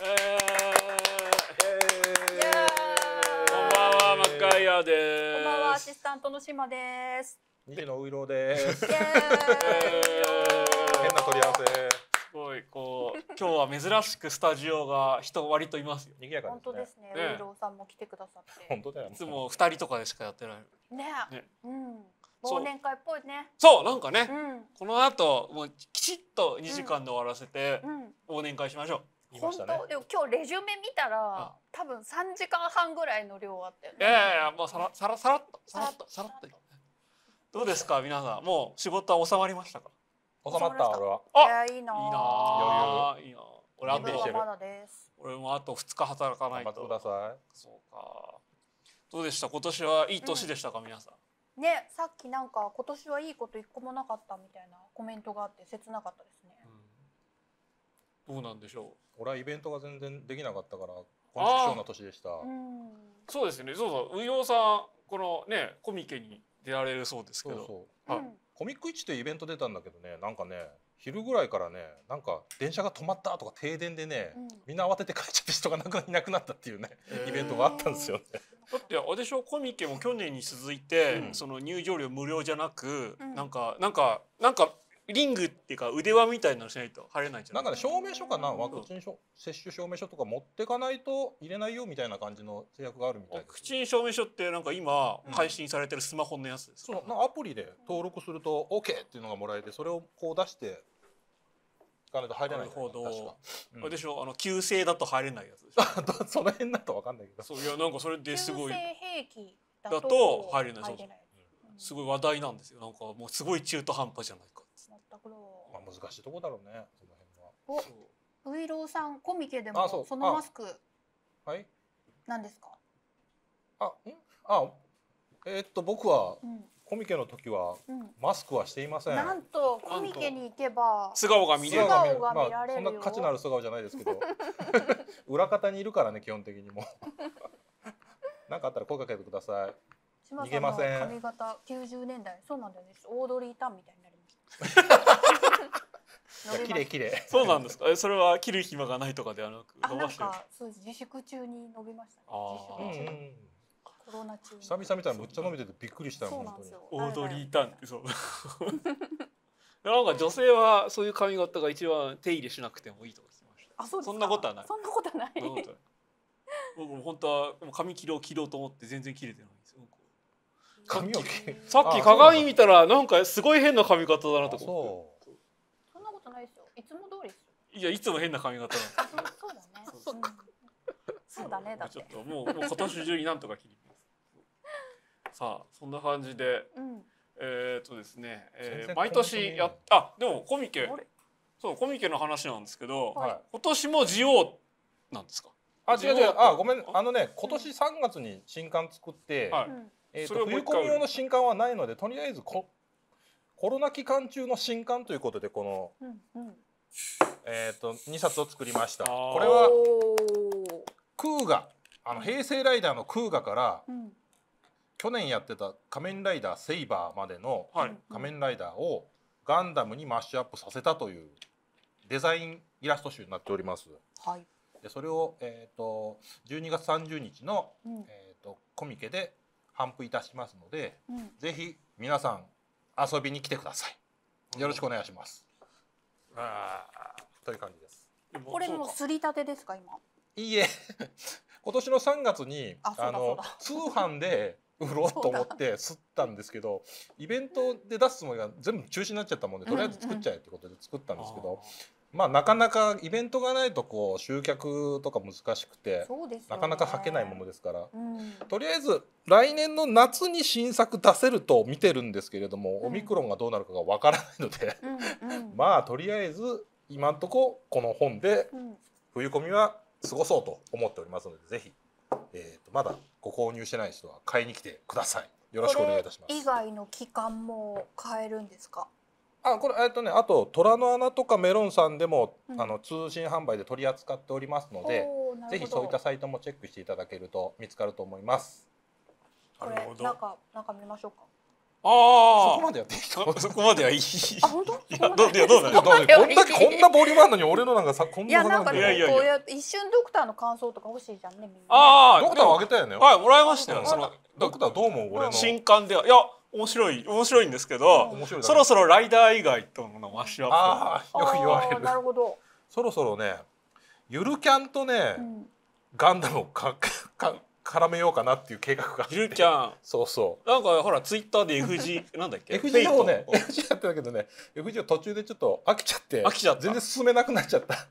こんんばは、マッカイヤーです。こんばんは、アシスタントの島です。二時のういろうです。変な取り合わせ。すごい、こう、今日は珍しくスタジオが人割といますよ。賑やか、ね、本当ですね。ねいろうさんも来てくださって。本当だよ。いつも二人とかでしかやってない。ね。ねうん。忘年会っぽいねそうなんかね、うん、この後もうきちっと二時間で終わらせて、うん、忘年会しましょう。本当、ねでも今日レジュメ見たら多分三時間半ぐらいの量あったよねいやいやもうさらさらさらっとさらっとさらっとどうですか皆さんもう仕事は収まりましたか収まった俺はあいいな余裕いいな俺安定してる俺もあと二日働かないとくださいそうかどうでした今年はいい年でしたか、皆さんね、さっきなんか今年はいいこと一個もなかったみたいなコメントがあって切なかったですね。どうなんでしょう俺はイベントが全然できなかったからこの貴重な年でしたそうですねそうそう運用さんこのねコミケに出られるそうですけどそうはい、コミック一というイベント出たんだけどねなんかね昼ぐらいからねなんか電車が止まったとか停電でね、うん、みんな慌てて帰っちゃって人がなくいなくなったっていうね、イベントがあったんですよね。だってあれでしょコミケも去年に続いて、うん、その入場料無料じゃなく、うん、なんかなんかなんかリングっていうか腕輪みたいなのしないと入れないんじゃななんかね証明書かなワクチン証接種証明書とか持ってかないと入れないよみたいな感じの制約があるみたいワクチン証明書ってなんか今配信されてるスマホのやつですか、そうなかアプリで登録すると OK っていうのがもらえてそれをこう出して行かないと入れないほど確か、うあれでしょあの急性だと入れないやつでしょその辺だと分かんないけどそういやなんかそれですごい急性兵器だだとと入れないそうそうすごい話題なんですよなんかもうすごい中途半端じゃないかだからまあ難しいとこだろうねその辺はおウイローさんコミケでもそのマスクはいなんですかあうんあえー、っと僕は、コミケの時はマスクはしていません。なんとコミケに行けば素顔が見れる。素まあ、そんな価値のある素顔じゃないですけど、裏方にいるからね基本的にも。なんかあったら声かけてください。逃げません。髪型90年代、そうなんだよねオードリータンみたいな。綺麗綺麗。そうなんですか。えそれは切る暇がないとかではなく伸ばしてる。か、そうです。自粛中に伸びました、ね。あーコロナ中に。久々見たらむっちゃ伸びててびっくりしたそうなんですよ。オードリータンってそう。なんか女性はそういう髪型が一番手入れしなくてもいいとか聞きました。あ、そうですか。そんなことはないそんなことはない。そんない僕も本当はもう髪切ろう切ろうと思って全然切れてない。髪を切る。さっき鏡見たらなんかすごい変な髪型だなと思ってそんなことないですよいつも通りですいやいつも変な髪型そうだねそうだねだちょっともうもう今年中になんとか切りますさあそんな感じで、うん、えっ、とですね、えー、毎年やあでもコミケそうコミケの話なんですけど、はい、今年もジオなんですかあ違う違うあごめんあのね今年3月に新刊作って、はい、えーと、と冬込み用の新刊はないのでとりあえずコロナ期間中の新刊ということでこの、うんうん、えーと、2冊を作りましたこれはクーガあの平成ライダーのクーガから、うん、去年やってた「仮面ライダーセイバー」までの「仮面ライダー」をガンダムにマッシュアップさせたというデザインイラスト集になっております。はい、でそれを、えーと、と12月30日の、うん、えー、とコミケで頒布いたしますので、うん、ぜひ皆さん遊びに来てください。よろしくお願いします。うん、あという感じです。これもすりたてですか今？いいえ、今年の3月にあの通販で売ろうと思って吸ったんですけど、イベントで出すつもりが全部中止になっちゃったもんで、とりあえず作っちゃえってことで作ったんですけど、まあ、なかなかイベントがないとこう集客とか難しくて、ね、なかなかはけないものですから、うん、とりあえず来年の夏に新作出せると見てるんですけれども、うん、オミクロンがどうなるかがわからないのでうん、まあとりあえず今んとここの本で冬コミは過ごそうと思っておりますのでぜひ、えー、とまだご購入してない人は買いに来てください。よろしくお願いいたします。以外の期間も買えるんですかあこれえっとねあと虎の穴とかメロンさんでも、うん、あの通信販売で取り扱っておりますのでぜひそういったサイトもチェックしていただけると見つかると思います。なるほど。んか見ましょうか。ああ。そこまでやって そこまではいい。あ本当？いやどういやどうだよ。こんだこんなボリュームあるのに俺のなんかさこんな。いやなんかねこうや一瞬ドクターの感想とか欲しいじゃんねみんな。ああ。ドクターをあげたよね。はいもらいましたよ。そのドクターどう思う俺の。新刊ではいや。面白い面白いんですけど、ね、そろそろライダー以外とのマッシュアップよく言われるなるほどそろそろねゆるキャンとね、うん、ガンダムをか か絡めようかなっていう計画がゆるキャンそうそうなんかほらツイッターで FG なんだっけ FG のね FG やってたけどね FG は途中でちょっと飽きちゃって飽きちゃった全然進めなくなっちゃった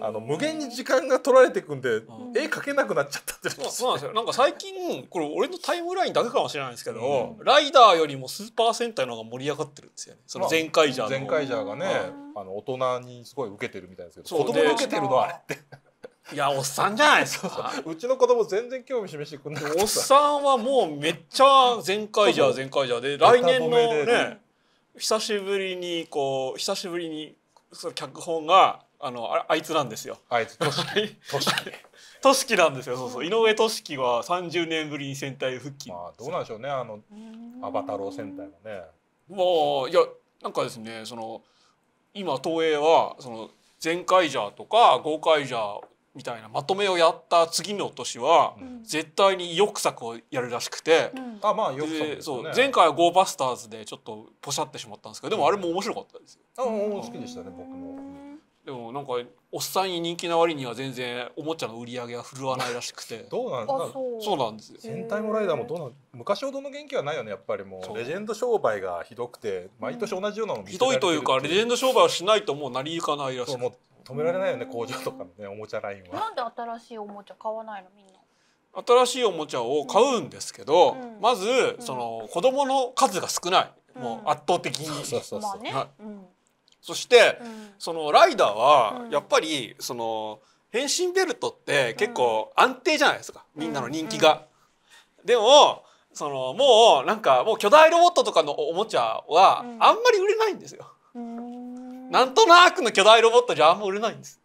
あの無限に時間が取られていくんで、絵描けなくなっちゃったってそうなんですよなんか最近これ俺のタイムラインだけかもしれないんですけど、ライダーよりもスーパー戦隊の方が盛り上がってるんですよねその全カイジャーの、全カイジャーがね、あの大人にすごい受けてるみたいですけど子供受けてるのあれっていやおっさんじゃないですか うちの子供全然興味示してくんないおっさんはもうめっちゃ全カイジャー全カイジャーで来年のね久しぶりにこう久しぶりにその脚本があのああいつなんですよ。あいつ、としき。としき。としきなんですよ。そうそう、井上としきは三十年ぶりに戦隊復帰。まあ、どうなんでしょうね、あの。アバタロー戦隊もね。もう、いや、なんかですね、その。今東映は、その。全カイジャーとか、ゴーカイジャー。みたいなまとめをやった次の年は、うん、絶対に意欲作をやるらしくて、あまあ意欲作、ね、そう前回はゴーバスターズでちょっとポシャってしまったんですけどでもあれも面白かったですよ、うん、あ好きでしたね僕もでもなんかおっさんに人気な割には全然おもちゃの売り上げは振るわないらしくて どうなんだそうなんですよ戦隊もライダーもどうなん昔ほどの元気はないよねやっぱりもうレジェンド商売がひどくて毎年同じようなの見せひどいというかレジェンド商売をしないともう成り行かないらしいも止められないよね工場とかのねおもちゃラインはなんで新しいおもちゃ買わないのみんな新しいおもちゃを買うんですけど、うん、まず、うん、その子供の数が少ない、もう圧倒的にそうそうそうそう、まあね、はい、うんそして、そのライダーはやっぱりその変身ベルトって結構安定じゃないですか、みんなの人気が。でもそのもうなんかもう巨大ロボットとかのおもちゃはあんまり売れないんですよ。なんとなくの巨大ロボットじゃあんま売れないんです。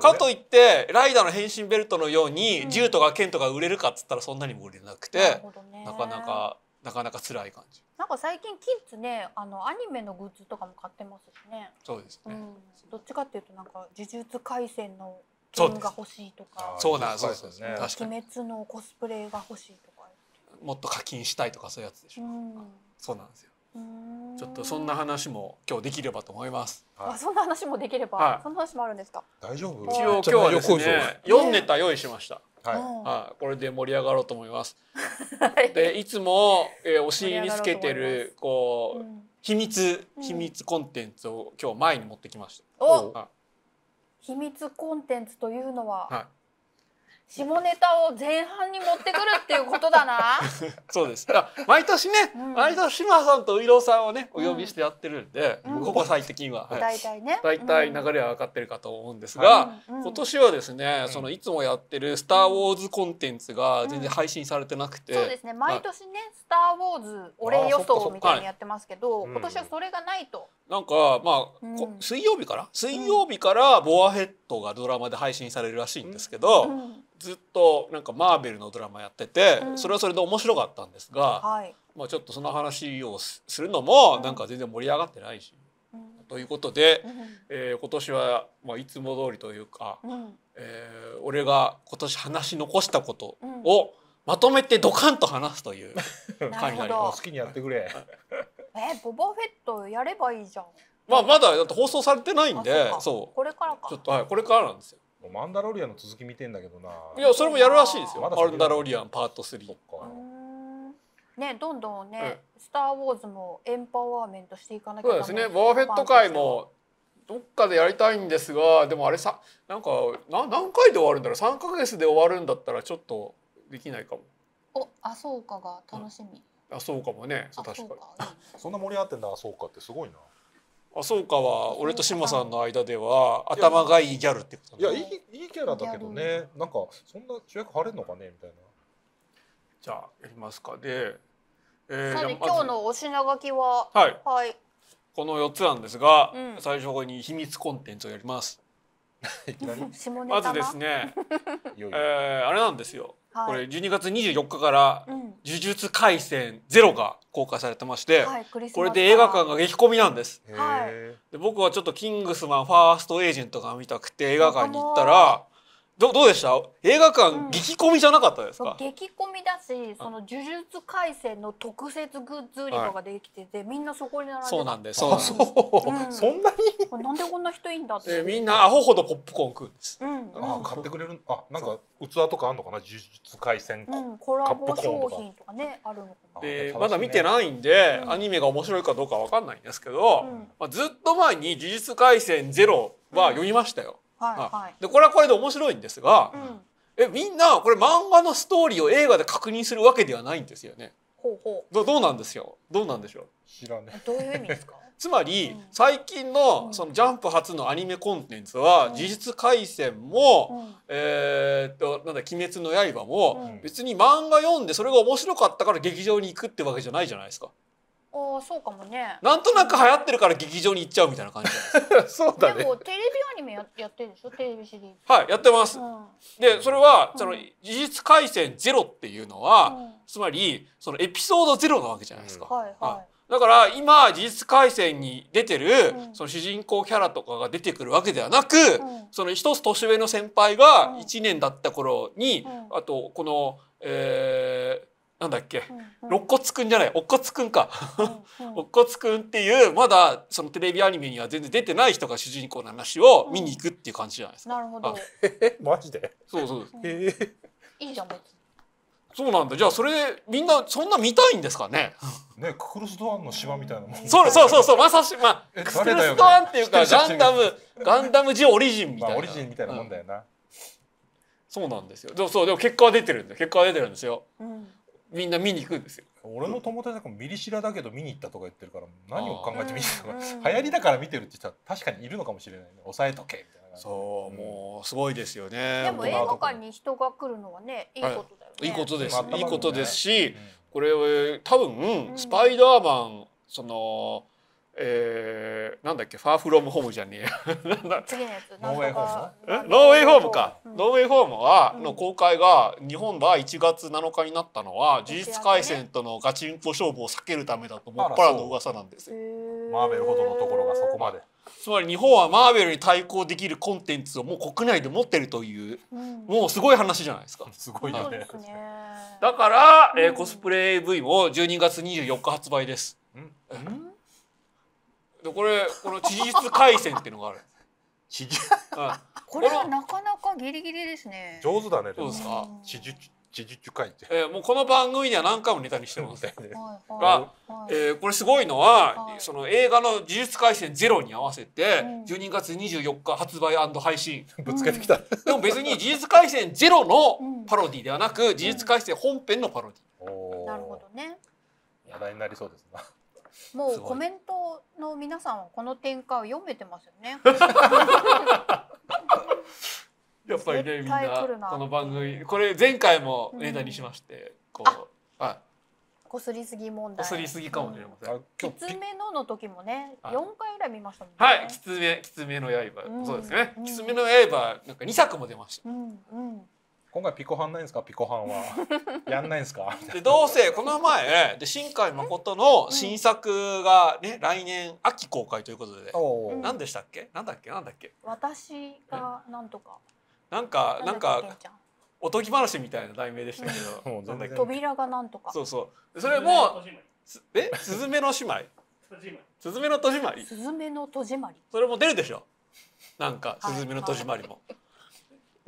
かといってライダーの変身ベルトのように銃とか剣とか売れるかっつったらそんなにも売れなくて、なかなかなかなか辛い感じ。なんか最近キッズねあのアニメのグッズとかも買ってますしねそうですね、うん、どっちかっていうとなんか呪術廻戦の剣が欲しいとかそうなんそうですね鬼滅のコスプレが欲しいとかもっと課金したいとかそういうやつでしょ、うん、そうなんですよちょっとそんな話も今日できればと思います。はい、あ、そんな話もできれば、はい、そんな話もあるんですか。大丈夫。一応今日はですね、四ネタ用意しました。はい、これで盛り上がろうと思います。でいつも、えー、お尻につけてるこう、秘密秘密コンテンツを今日前に持ってきました。秘密コンテンツというのは、はい。下ネタを前半に持ってくるっていうことだな。そうです。毎年ね、うん、毎年志麻さんと藤さんをね、お呼びしてやってるんで、うん、ここ最近は、大、う、体、んはい、ね、大体流れは分かってるかと思うんですが、うん、今年はですね、そのいつもやってるスターウォーズコンテンツが全然配信されてなくて、そうですね。毎年ね、はい、スターウォーズお礼予想みたいにやってますけど、今年はそれがないと。なんかまあ、うん、水曜日から水曜日からボアヘッドがドラマで配信されるらしいんですけど、うん、ずっとなんかマーベルのドラマやってて、うん、それはそれで面白かったんですが、はい、まあちょっとその話をするのもなんか全然盛り上がってないし。ということで、えー、今年はまあいつも通りというか、うん、えー、俺が今年話し残したことをまとめてドカンと話すという回 になります。好きにやってくれ。えボバフェットやればいいじゃんまあまだだって放送されてないんであそうこれからかちょっとはいこれからなんですよもうマンダロリアンの続き見てんだけどないやそれもやるらしいですよまだマンダロリアンパート3そっかねどんどんね、スター・ウォーズ」もエンパワーメントしていかなきゃそうですねダメバフェット界もどっかでやりたいんですがでもあれさなんかな何回で終わるんだろう3ヶ月で終わるんだったらちょっとできないかもおあそうかが楽しみ、あそうかもね確かにそんな盛り上がってんだそうかってすごいなあそうかは俺と志麻さんの間では頭がいいギャルってこといやいいいいキャラだけどねなんかそんな主役張れんのかねみたいなじゃあやりますかで、えー、さて今日のお品書きははい、はい、この4つなんですが、うん、最初に秘密コンテンツをやります まずですね、えー、あれなんですよはい、これ12月24日から「呪術廻戦ゼロが公開されてまして、はい、これで映画館が激混みなんです、で僕はちょっと「キングスマンファーストエージェント」が見たくて映画館に行ったらどどうでした映画館、激混みじゃなかったですか激混みだしその呪術廻戦の特設グッズ売り場ができてて、はい、みんなそこに並んでそうなんですそうそ、うん、そんなになんでこんな人いんだって、えー、みんなアホほどポップコーン食うんです、うん、あ買ってくれるあなんか器とかあるのかな呪術廻戦、うん、コラボ商品とかねあるのかなで、ね、まだ見てないんで、アニメが面白いかどうかわかんないんですけど、まあ、ずっと前に呪術廻戦ゼロは読みましたよ、はい、でこれはこれで面白いんですが、うん、えみんなこれ漫画のストーリーを映画で確認するわけではないんですよね。ほうほうどどうなんですよどうなんでしょう知らねどういう意味ですか つまり、うん、最近のそのジャンプ初のアニメコンテンツは「呪術廻戦」も「うん、えー、っとなんだ鬼滅の刃も」別に漫画読んでそれが面白かったから劇場に行くってわけじゃないじゃないですか。あそうかもねなんとなく流行ってるから劇場に行っちゃうみたいな感じ そうだねでもテレビアニメややってるでしょテレビシリーズはいやってます、うん、でそれは、うん、その事実回線ゼロっていうのは、うん、つまりそのエピソードゼロなわけじゃないですか、はいはい、だから今事実回線に出てる、その主人公キャラとかが出てくるわけではなく、その一つ年上の先輩が1年だった頃に、あとこのえーなんだっけ、うんうん、肋骨くんじゃないおっこくんかおっこくんっていうまだそのテレビアニメには全然出てない人が主人公の話を見に行くっていう感じじゃないですか。うん、なるほど。マジで。そうそう。ええ。いいじゃん別に。そうなんだ。じゃあそれみんなそんな見たいんですかね。ねククルスドアンの島みたいなもん。そうそうそうそうまさしまあ、ククルスドアンっていうかガンダム ガンダムジオリジンみたいな。まあ、オリジンみたいなもんだよな。そうなんですよ。でもそうでも結果は出てるんで結果は出てるんですよ。うんみんな見に行くんですよ。俺の友達なんかミリ知らだけど見に行ったとか言ってるから何を考えて見に行ったか流行りだから見てるって言ったら確かにいるのかもしれないね抑えとけみたいなそう、もうすごいですよねでも映画館に人が来るのはねいいことだよねいいことです、いいことですし、これ多分スパイダーマンそのえー、なんだっけファーフロムホームじゃねえや 次のやつノーウェイホームノーウェイホームか、ノーウェイホームは、の公開が日本が1月7日になったのは、事実回戦とのガチンコ勝負を避けるためだともっぱらの噂なんですよマーベルほどのところがそこまでつまり日本はマーベルに対抗できるコンテンツをもう国内で持ってるという、もうすごい話じゃないですか すごいよね、ね、だから、えー、コスプレ AV も12月24日発売です、うん、うんでこれこの地実回線っていうのがある。地実。これはなかなかギリギリですね。上手だね。どうですか。地実地実回線。えもうこの番組には何回もネタにしてます。が、えー、これすごいのは、その映画の技術回線ゼロに合わせて、12月24日発売配信。ぶつけてきた。でも別に技術回線ゼロのパロディではなく、技術回線本編のパロディ。なるほどね。話題になりそうですな。もうコメントの皆さんはこの展開を読めてますよね。やっぱりねみんなこの番組これ前回もネタにしまして、うん、こうあこすりすぎ問題こすりすぎかもしれません、きつめのの時もね四回ぐらい見ましたもんねはいきつめきつめの刃、うん、そうですね、きつめの刃なんか二作も出ました、うんうん今回ピコハンないんですかピコハンは やんないんですかでどうせこの前で新海誠の新作がね、うん、来年秋公開ということで、うん、何でしたっけなんだっけなんだっけ私がなんとかなんかなんかおとぎ話みたいな題名でしたけど扉がなんとかそうそうそれもえスズメの姉妹スズメの戸締まりスズメの戸締まりそれも出るでしょなんかスズメの戸締まりも。はい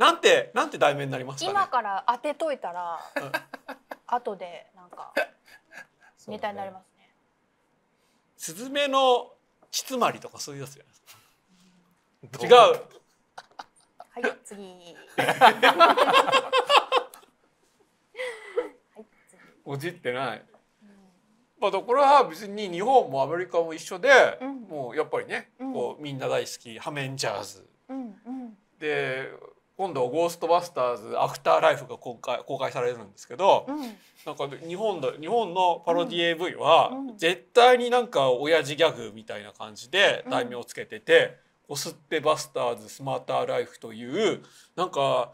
なんてなんて題名になりますか、ね、今から当てといたら、後でなんかネタになりますね。すねスのちつまりとかそういうやつじゃないですか。違う。はい、次。おじってない。まあ、これは別に日本もアメリカも一緒で、うん、もうやっぱりね、こうみんな大好きハメンジャーズ、うんうん、で今度「ゴーストバスターズアフターライフ」が公開公開されるんですけど、うん、なんか日本だ日本のパロディ AV は、絶対になんか親父ギャグみたいな感じで題名をつけてて「こ、う、す、ん、ってバスターズスマーターライフ」というなんか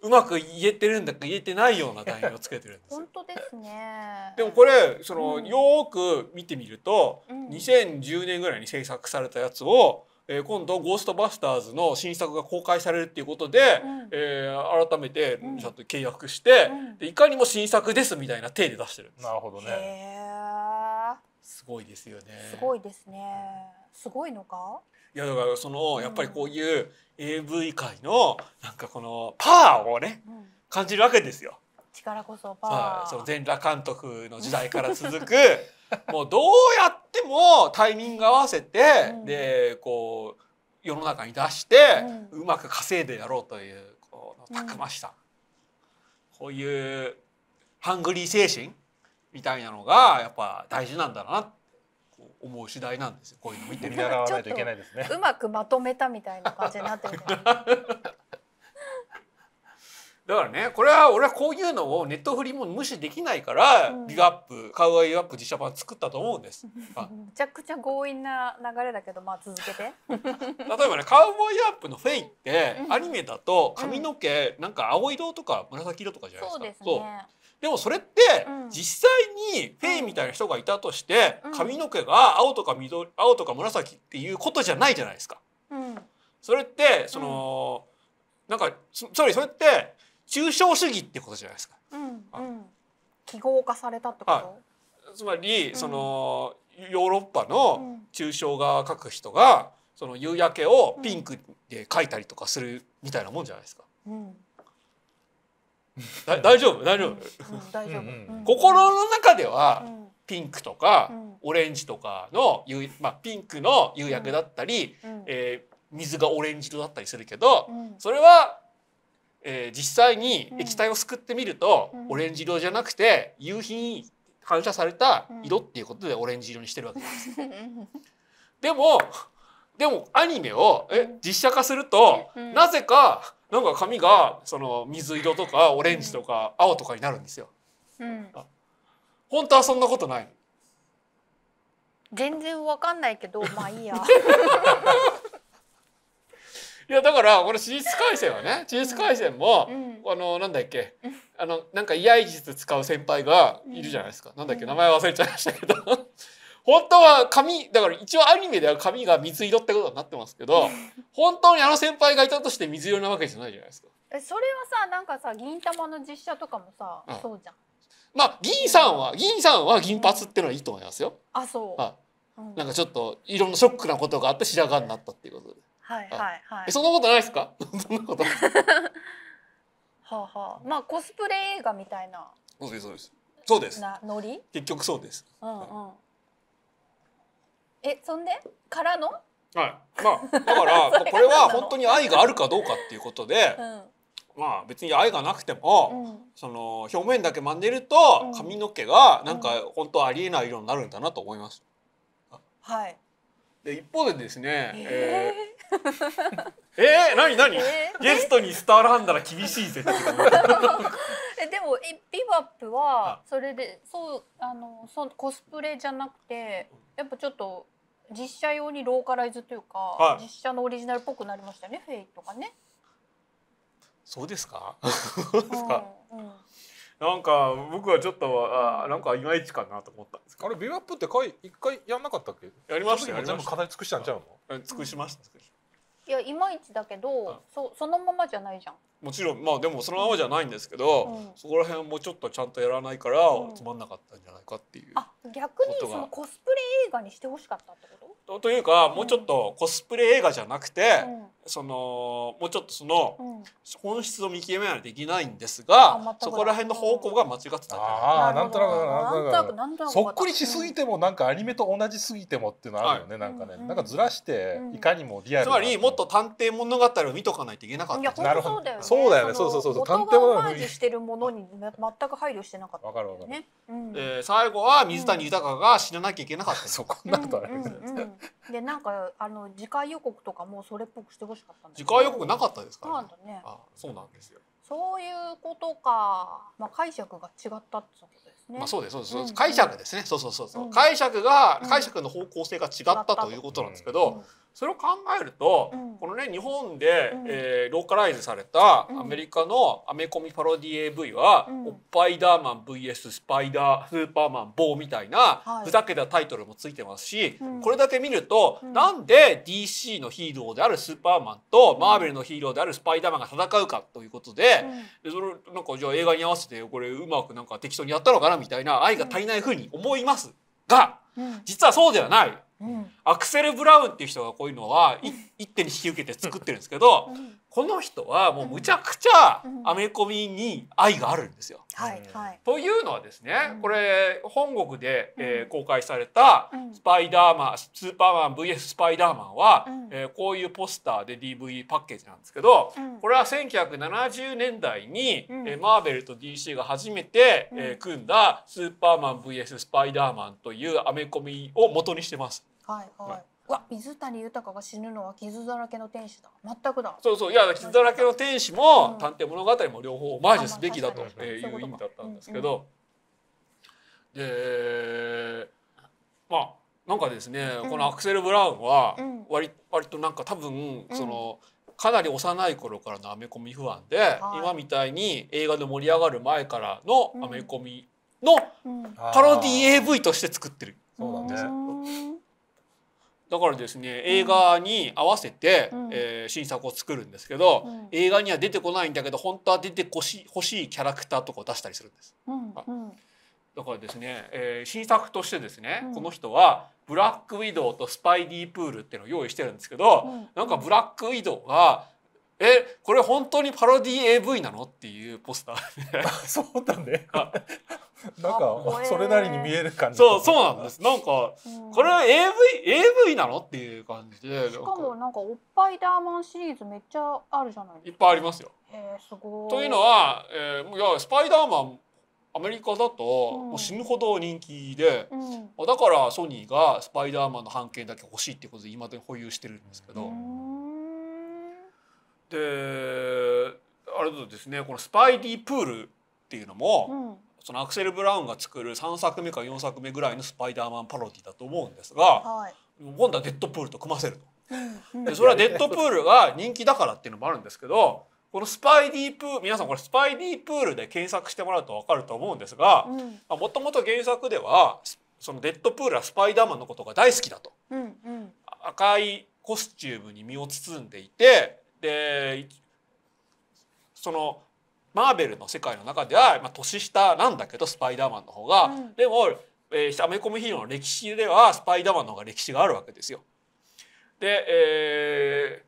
うまく言えてるんだか言えてないような題名をつけてるんです本当ですねでもこれその、よく見てみると、うん、2010年ぐらいに制作されたやつをえー、今度「ゴーストバスターズ」の新作が公開されるっていうことで、うん、えー、改めてちょっと契約して、うん、いかにも新作ですみたいな手で出してるなるほどねすごいですよね。すごいですね。すごいのか？いやだからそのやっぱりこういう AV 界のなんかこのパワーをね、感じるわけですよ。力こそパワー、はい、その全裸監督の時代から続く もうどうやってもタイミング合わせて、うん、でこう世の中に出して、うん、うまく稼いでやろうというこのたくましさ、うん、こういうハングリー精神みたいなのがやっぱ大事なんだなって思う次第なんですよこういうの見てみらないといけないですねうまくまとめたみたいな感じになってる だからねこれは俺はこういうのをネットフリも無視できないから、うん、ビッグアップカウアイアップ自社版作ったと思うんです。めちゃくちゃ強引な流れだけどまあ続けて。例えばねカウボーイアップのフェイってアニメだと髪の毛、なんか青色とか紫色とかじゃないですか。そうですねでもそれって実際にフェイみたいな人がいたとして髪の毛が青とか緑青とか紫っていうことじゃないじゃないですか。うん、それってその、うん、なんかつまりそれって抽象主義ってことじゃないですか。うんうん、記号化されたってこと、つまりその、ヨーロッパの抽象画を描く人がその夕焼けをピンクで描いたりとかするみたいなもんじゃないですか。うん大丈夫大丈夫、大丈夫、心の中では、ピンクとか、オレンジとかの、まあ、ピンクの夕焼けだったり、うえ水がオレンジ色だったりするけど、それはえー、実際に液体をすくってみると、うん、オレンジ色じゃなくて夕日に反射された色っていうことでオレンジ色にしてるわけです。でもでもアニメをえ実写化すると、うん、なぜかなんか髪がその水色とかオレンジとか青とかになるんですよ。本当はそんなことない全然わかんないけどまあいいや。いやだからこの私立回線はね私立回線も、あのなんだっけあのなんか居合術使う先輩がいるじゃないですか、なんだっけ名前忘れちゃいましたけど 本当は紙だから一応アニメでは紙が水色ってことになってますけど本当にあの先輩がいたとして水色なわけじゃないじゃないですか。えそれはさなんかさ銀玉の実写とかもさ、うん、そうじゃん。まあ銀さんは銀さんは銀髪っていうのはいいと思いますよ。あそう。あ、うん、なんかちょっといろんなショックなことがあって白髪になったっていうことで。はいはいはい。そんなことないですか？そんなこと。はあはあ。まあコスプレ映画みたいな。そうですそうです。そうです。なノリ？結局そうです。うんうん。えそんでからの？はい。まあだから これは本当に愛があるかどうかっていうことで。うんまあ別に愛がなくても、うん、その表面だけ真似ると髪の毛がなんか本当ありえない色になるんだなと思います。はい。で一方でですね、えー、えー、何何、えー、ゲストにスターランなら厳しいぜって えでもえビバップはそれでそうあのそうコスプレじゃなくてやっぱちょっと実写用にローカライズというか、はい、実写のオリジナルっぽくなりましたねフェイとかねそうですか そうですか、うんうんなんか僕はちょっとあなんかいまいちかなと思ったんですあれビバップって回一回やんなかったっけ？やりましたよ。全部語り尽くしたんちゃうの？尽くしました。いやいまいちだけど、そそのままじゃないじゃん。もちろんまあでもそのままじゃないんですけど、うん、そこら辺もちょっとちゃんとやらないからつまんなかったんじゃないかっていう、うん、逆にそのコスプレ映画にしてほしかったってことというかもうちょっとコスプレ映画じゃなくて、うん、そのもうちょっとその本質を見極めないといけないんですが、そこら辺の方向が間違ってたじゃないあなんとなくなんとなくなんとなくそっくりしすぎてもなんかアニメと同じすぎてもっていうのあるよね、はい、なんかね、なんかずらしていかにもリアルつまりもっと探偵物語を見とかないといけなかったなるほどそうだよね。そうそうそうそう。探偵もマージしてるものに全く配慮してなかった、ね。わかるわかる。うん、え最後は水谷豊が死ななきゃいけなかった。うんなことんうでなんかあの次回予告とかもそれっぽくしてほしかった次回予告なかったですかね。そうなんだね。あ、そうなんですよ。そういうことか。まあ解釈が違ったってことですね。まあそうですそうです。うんう解釈ですね。そうそうそうそう。解釈が解釈の方向性が違ったということなんですけど。うんうんそれを考えると、このね日本で、えー、ローカライズされたアメリカのアメコミパロディ AV は、おっぱいダーマン VS スパイダースーパーマン棒みたいな、ふざけたタイトルもついてますし、これだけ見ると、うなんで DC のヒーローであるスーパーマンと、マーベルのヒーローであるスパイダーマンが戦うかということで,、でそのなんかじゃあ映画に合わせてこれうまくなんか適当にやったのかなみたいな愛が足りないふうに思います。が、実はそうではない。アクセル・ブラウンっていう人がこういうのは一手に引き受けて作ってるんですけど、この人はもうむちゃくちゃアメコミに愛があるんですよ。はいというのはですね、これ本国で、え公開された「スパイダーマン、スーパーマン VS スパイダーマンは」えこういうポスターで DV パッケージなんですけど、これは1970年代に、えマーベルと DC が初めて、え組んだ「スーパーマン VS スパイダーマン」というアメコミを元にしてます。はい、はいわ水谷豊が死ぬのは傷だらけの天使だ全くだそうそういや傷だらけの天使も、探偵物語も両方オマージュすべきだという意味だったんですけど、でまあなんかですね、このアクセル・ブラウンは割,、割となんか多分その、かなり幼い頃からのアメコミ不安で、今みたいに映画で盛り上がる前からのアメコミのパロディ AV として作ってるそうなんですよ。だからですね映画に合わせて、うん、えー、新作を作るんですけど、うん、映画には出てこないんだけど本当は出てこし欲しいキャラクターとかを出したりするんです。うんだからですね、えー、新作としてですね、うん、この人はブラックウィドウとスパイディープールっていうのを用意してるんですけど、うん、なんかブラックウィドウが「えこれ本当にパロディ AV なの?」っていうポスターで そうなんだよなんかそれなりに見える感じそうそうなんですなんか、うん、これは AV, AV なのっていう感じでしかもなんかおっぱいダーマンシリーズめっちゃあるじゃないですかいっぱいありますよへすごいというのは、えー、いやスパイダーマンアメリカだともう死ぬほど人気で、うん、だからソニーがスパイダーマンの版権だけ欲しいってことで今で保有してるんですけど、であれとですねこのスパイディプールっていうのも、うんそのアクセル・ブラウンが作る3作目か4作目ぐらいのスパイダーマンパロディだと思うんですが、はい、今度はデッドプールと組ませると。でそれはデッドプールが人気だからっていうのもあるんですけどこのスパイディープール皆さんこれスパイディープールで検索してもらうと分かると思うんですがもともと原作ではそのデッドプールはスパイダーマンのことが大好きだと。うんうん、赤いコスチュームに身を包んでいてでそのマーベルの世界の中では、まあ、年下なんだけどスパイダーマンの方が、うん、でも、えー、アメコミヒーローの歴史ではスパイダーマンの方が歴史があるわけですよ。で、え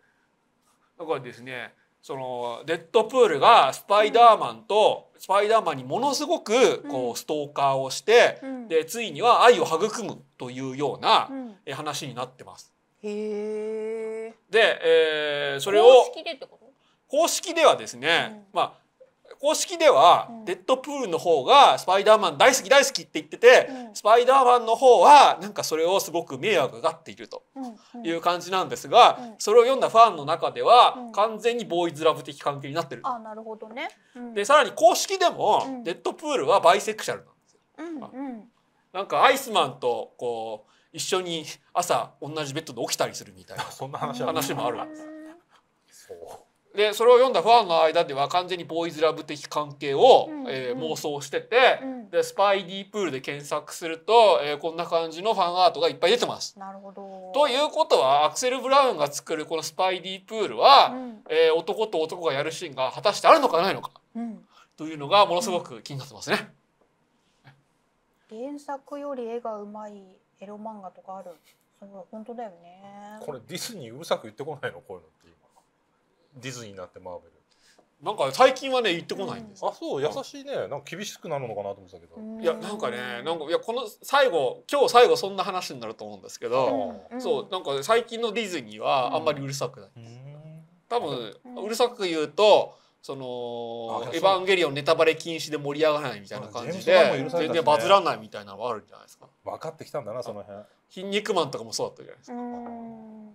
ー、だからですねそのデッドプールがスパイダーマンと、スパイダーマンにものすごくこうストーカーをして、うん、でついには愛を育むというような話になってます。うん、へで、えー、それを公式ではですね、うん、まあ公式では、デッドプールの方がスパイダーマン大好き大好きって言ってて、スパイダーマンの方はなんかそれをすごく迷惑がかっているという感じなんですが、それを読んだファンの中では完全にボーイズラブ的関係になってる。あなるほどね、でさらに公式でも、デッドプールはバイセクシャルなんですよ。うんなんかアイスマンとこう一緒に朝同じベッドで起きたりするみたいなそんな話話もあるんです。そうでそれを読んだファンの間では完全にボーイズラブ的関係を、うんうん、えー、妄想してて、うん、でスパイディープールで検索すると、えー、こんな感じのファンアートがいっぱい出てます。なるほどということはアクセル・ブラウンが作るこのスパイディープールは、うん、えー、男と男がやるシーンが果たしてあるのかないのか、うん、というのがものすごく気になってますね。原作より絵がうまいエロ漫画とかある。そ本当だよね。これディスニーうるさく言ってこないのこういうの。ディズニーになってマーベルなんか最近はね行ってこないんです、あそう優しいねなんか厳しくなるのかなと思ったけど、いやなんかねなんかいやこの最後今日最後そんな話になると思うんですけど、うん、そうなんか最近のディズニーはあんまりうるさくない、うん、多分、うるさく言うとその「エヴァンゲリオン」ネタバレ禁止で盛り上がらないみたいな感じで全然バズらないみたいなのはあるんじゃないですか分かってきたんだなその辺「筋肉マン」とかもそうだったじゃないですか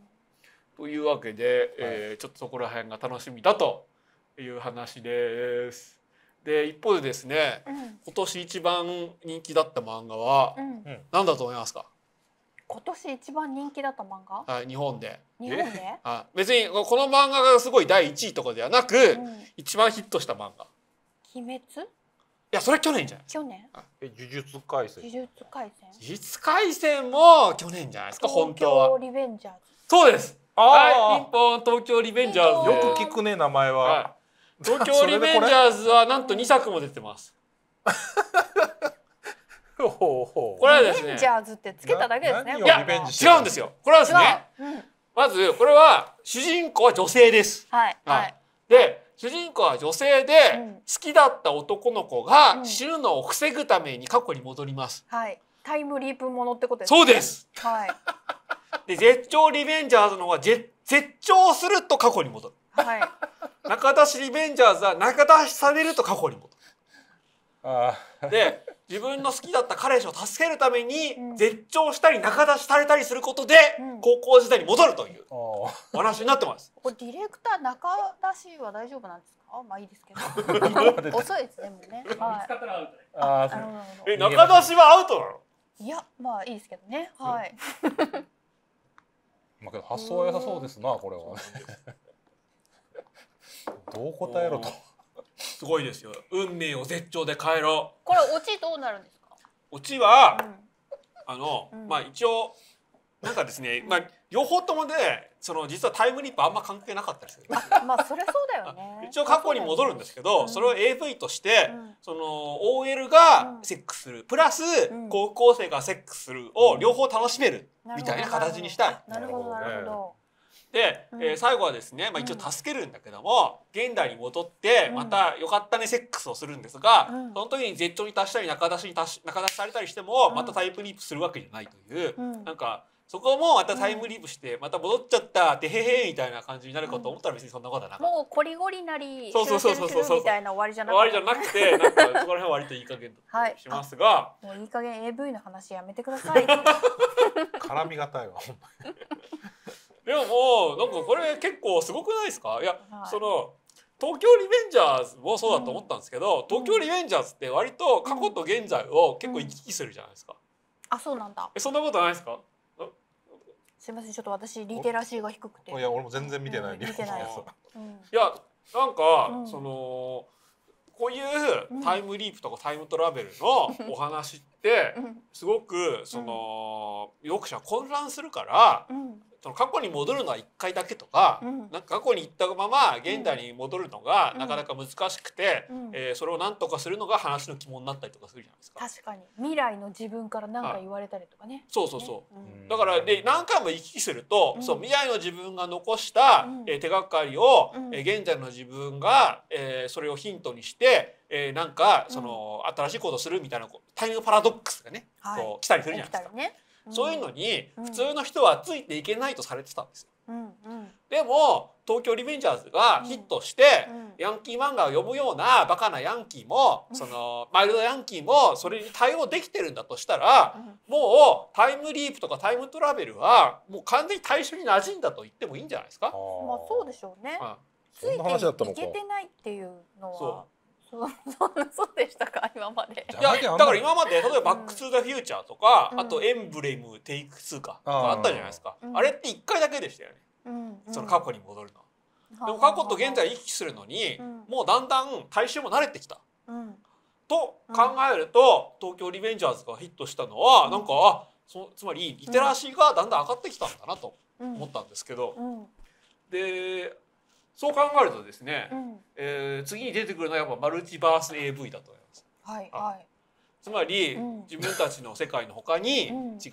というわけで、はい、えー、ちょっとそこら辺が楽しみだという話です。で一方でですね、うん、今年一番人気だった漫画は、うん、何だと思いますか今年一番人気だった漫画はい日本で日本であ別にこの漫画がすごい第一位とかではなく、うん、一番ヒットした漫画鬼滅いやそれ去年じゃない去年え呪術廻戦呪術廻戦呪術廻戦も去年じゃないですか本当はリベンジャーズそうですはい、ピンポン東京リベンジャーズ。よく聞くね名前は、はい、東京リベンジャーズはなんと2作も出てます。これはですね。リベンジャーズってつけただけですね。いや違うんですよ。これはですね。うん、まずこれは主人公は女性です。はい。はい。で主人公は女性で好きだった男の子が死ぬのを防ぐために過去に戻ります。うん、はい。タイムリープものってことです、ね。そうです。はい。で絶頂リベンジャーズの方は絶頂すると過去に戻る、はい、中出しリベンジャーズは中出しされると過去に戻るで自分の好きだった彼氏を助けるために絶頂したり中出しされたりすることで高校時代に戻るという話になってます。これディレクター中出しは大丈夫なんですか？あまあいいですけど。遅いですでもね。はい、ああ、なるほど。え中出しはアウトなの？いやまあいいですけどね。はい。まあけど発想は良さそうですなこれはね どう答えろとすごいですよ運命を絶頂で変えろこれオチどうなるんですかオチは、うん、あの、うん、まあ一応なんかですね、まあ両方ともでその実はタイムリープあんま関係なかったりする。まあそれそうだよね。一応過去に戻るんですけど、それを AV として、その OL がセックスする、プラス高校生がセックスするを両方楽しめるみたいな形にしたい。なるほどなるほど。で、うえ最後はですね、まあ、一応助けるんだけども、現代に戻ってまた「よかったねセックス」をするんですが、その時に絶頂に達したり中出しに達し中出しされたりしてもまたタイプリープするわけじゃないという、うなんか。そこもまたタイムリープして、また戻っちゃったってへへみたいな感じになるかと思ったら別にそんなことはなかった、もうこりごりなりそうそうそうそうそうみたいな終わりじゃな終わりじゃなくてなんかそこら辺は割といい加減としますが、もういい加減 AV の話やめてください絡みがたいわでももうなんかこれ結構すごくないですかいや、その東京リベンジャーズもそうだと思ったんですけど、東京リベンジャーズって割と過去と現在を結構行き来するじゃないですか、あそうなんだえそんなことないですかすみませんちょっと私リテラシーが低くていや俺も全然見てない、見てない、いやなんか、そのこういうタイムリープとかタイムトラベルの お話ってすごくその読者混乱するからその過去に戻るのは1回だけとか,、なんか過去に行ったまま現代に戻るのがなかなか難しくて、えそれを何とかするのが話の肝になったりとかするじゃないですか。確かに未来の自分から何か言われたりとかね。そうそうそう。だからで何回も行き来すると、そう未来の自分が残した、え手がかりを、え現在の自分が、えそれをヒントにして。えなんかその、新しいことするみたいなタイムパラドックスがね、こう来たりするじゃないですか。そういうのに普通の人はついていけないとされてたんですよ。うんうん、でも東京リベンジャーズがヒットして、ヤンキー漫画を読むようなバカなヤンキーもそのマイルドヤンキーもそれに対応できてるんだとしたら、もうタイムリープとかタイムトラベルはもう完全に対象に馴染んだと言ってもいいんじゃないですか。まあそうでしょうね、うん、ついていけてないっていうのは。そんなそうでしたか今までいやだから今まで例えば「バック・トゥ・ザ・フューチャー」とか、うん、あと「エンブレム・テイクツー」とかあったじゃないですか、うん、あれって1回だけでしたよね、うん、その過去に戻るのは、でも過去と現在行き来するのに、もうだんだん大衆も慣れてきた、と考えると「東京リベンジャーズ」がヒットしたのは、うん、なんかあそつまりリテラシーがだんだん上がってきたんだなと思ったんですけど、でそう考えるとですね、うん、えー、次に出てくるのはやっぱマルチバース AV だと思います。はい、はい、つまり、うん、自分たちの世界のほかに違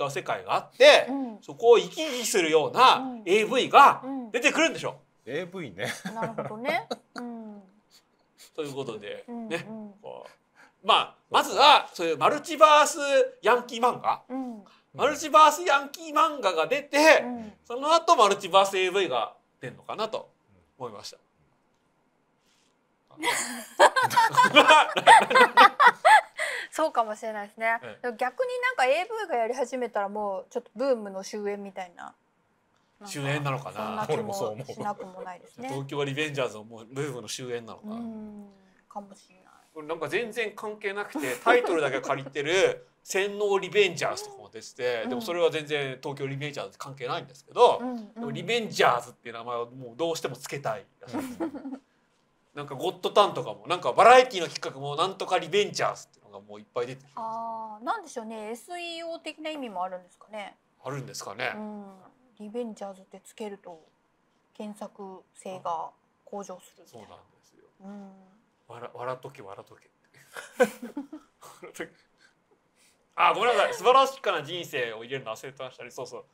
う世界があって、うん、そこを生き生きするような AV が出てくるんでしょう。うん、AV ね。なるほどね。うん、ということでね、うんうん、こうまあまずはそういうマルチバースヤンキー漫画。うんマルチバースヤンキー漫画が出て、その後マルチバース AV が出るのかなと思いました。そうかもしれないですね。ええ、逆になんか AV がやり始めたらもうちょっとブームの終焉みたいな。終焉なのかな。俺もそう思う。しなくもないですね。東京リベンジャーズもうブームの終焉なのかな。かもしれない。なんか全然関係なくて タイトルだけ借りてる「洗脳リベンジャーズ」とかも出ててでもそれは全然東京リベンジャーズ関係ないんですけど、でもリベンジャーズっていう名前をもうどうしてもつけたい。なんかゴッドタンとかもなんかバラエティーの企画もなんとかリベンジャーズっていうのがもういっぱい出てるああなんでしょうね SEO 的な意味もあるんですかねあるんですかね、うん、リベンジャーズってつけると検索性が向上するそうなんですよ、うん笑笑っとけ笑っとけあごめんなさい素晴らしかな人生を入れるの忘れてましたねそうそう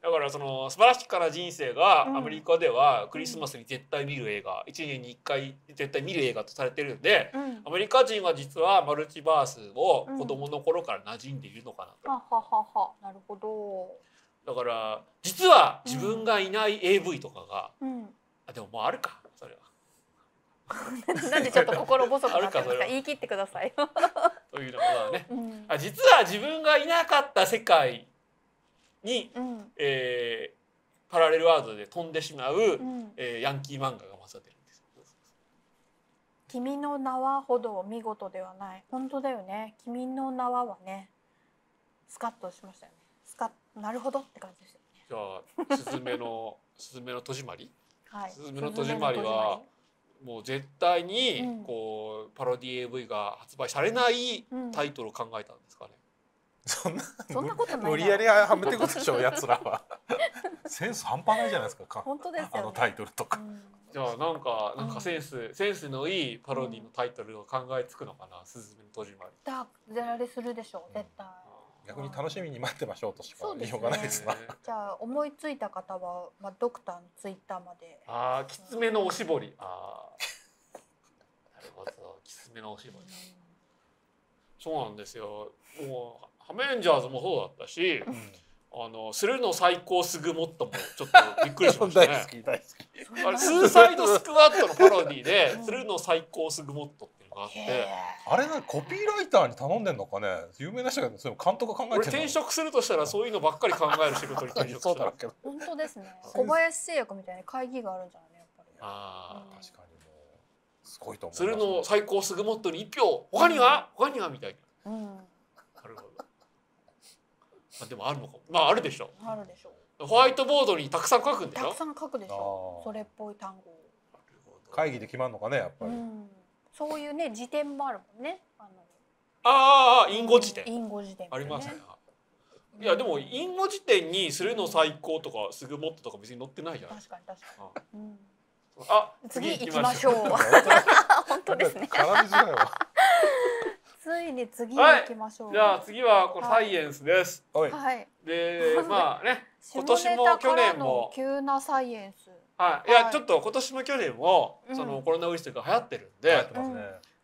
だからその素晴らしかな人生がアメリカではクリスマスに絶対見る映画、うん、1年に1回絶対見る映画とされてるんで、うん、アメリカ人は実はマルチバースを子供の頃から馴染んでいるのかなと、うん、はははなるほどだから実は自分がいない AV とかが、あでももうあるかそれは なんでちょっと心細くなってまか言い切ってください というのはね、うん、あ実は自分がいなかった世界に、うん、えー、パラレルワールドで飛んでしまう、うん、えー、ヤンキー漫画が混ざってるんです。君の名はほど見事ではない。本当だよね。君の名ははね、スカッとしましたよね。スカなるほどって感じでした、ね、じゃあ、スズメのスズメの戸締まり。はい。スズメの戸締まりは。もう絶対にこう、パロディ AV が発売されないタイトルを考えたんですかね。そんなそんなこと無理やりはめてくでしょやつらは センス半端ないじゃないですかか本当です、ね、あのタイトルとか、うん、じゃあなんかなんかセンス、うん、センスのいいパロディのタイトルを考えつくのかな「すずめの戸締まり」だやられするでしょう絶対、逆に楽しみに待ってましょうとしか言いようがないですな、ね、じゃあ思いついた方は、まあ、ドクターのツイッターまでああきつめのおしぼりあなるほどきつめのおしぼり、そうなんですよもうハメンジャーズもそうだったし、うん、あのするの最高すぐもっともちょっとびっくりしましたね あれスーサイドスクワットのパロディで、するの最高すぐもっとがあってあれなコピーライターに頼んでんのかね有名な人がそれ監督が考えてる転職するとしたらそういうのばっかり考える仕事に転職したら本当ですね小林製薬みたいな会議があるんじゃないやっぱりあ、うん、確かにもうすごいと思うそれの最高すぐモットーに1票他には、うん、他にはみたいな、うん、なるほどあでもあるのかまああるでしょうあるでしょうホワイトボードにたくさん書くんでしょたくさん書くでしょそれっぽい単語会議で決まるのかねやっぱり、うんそういうね辞典もあるもんね。あのああ、隠語辞典。隠語辞典、ね、ありますね。いやでも隠語辞典にするの最高とかすぐもっととか別に載ってないじゃない確かに確かに。うんあ、次行きましょう。本当ですね。ついに次行きましょう、はい。じゃあ次はこれサイエンスです。はい。で、まあね、今年も去年も急なサイエンス。はい、いやちょっと今年も去年もそのコロナウイルスが流行ってるんで、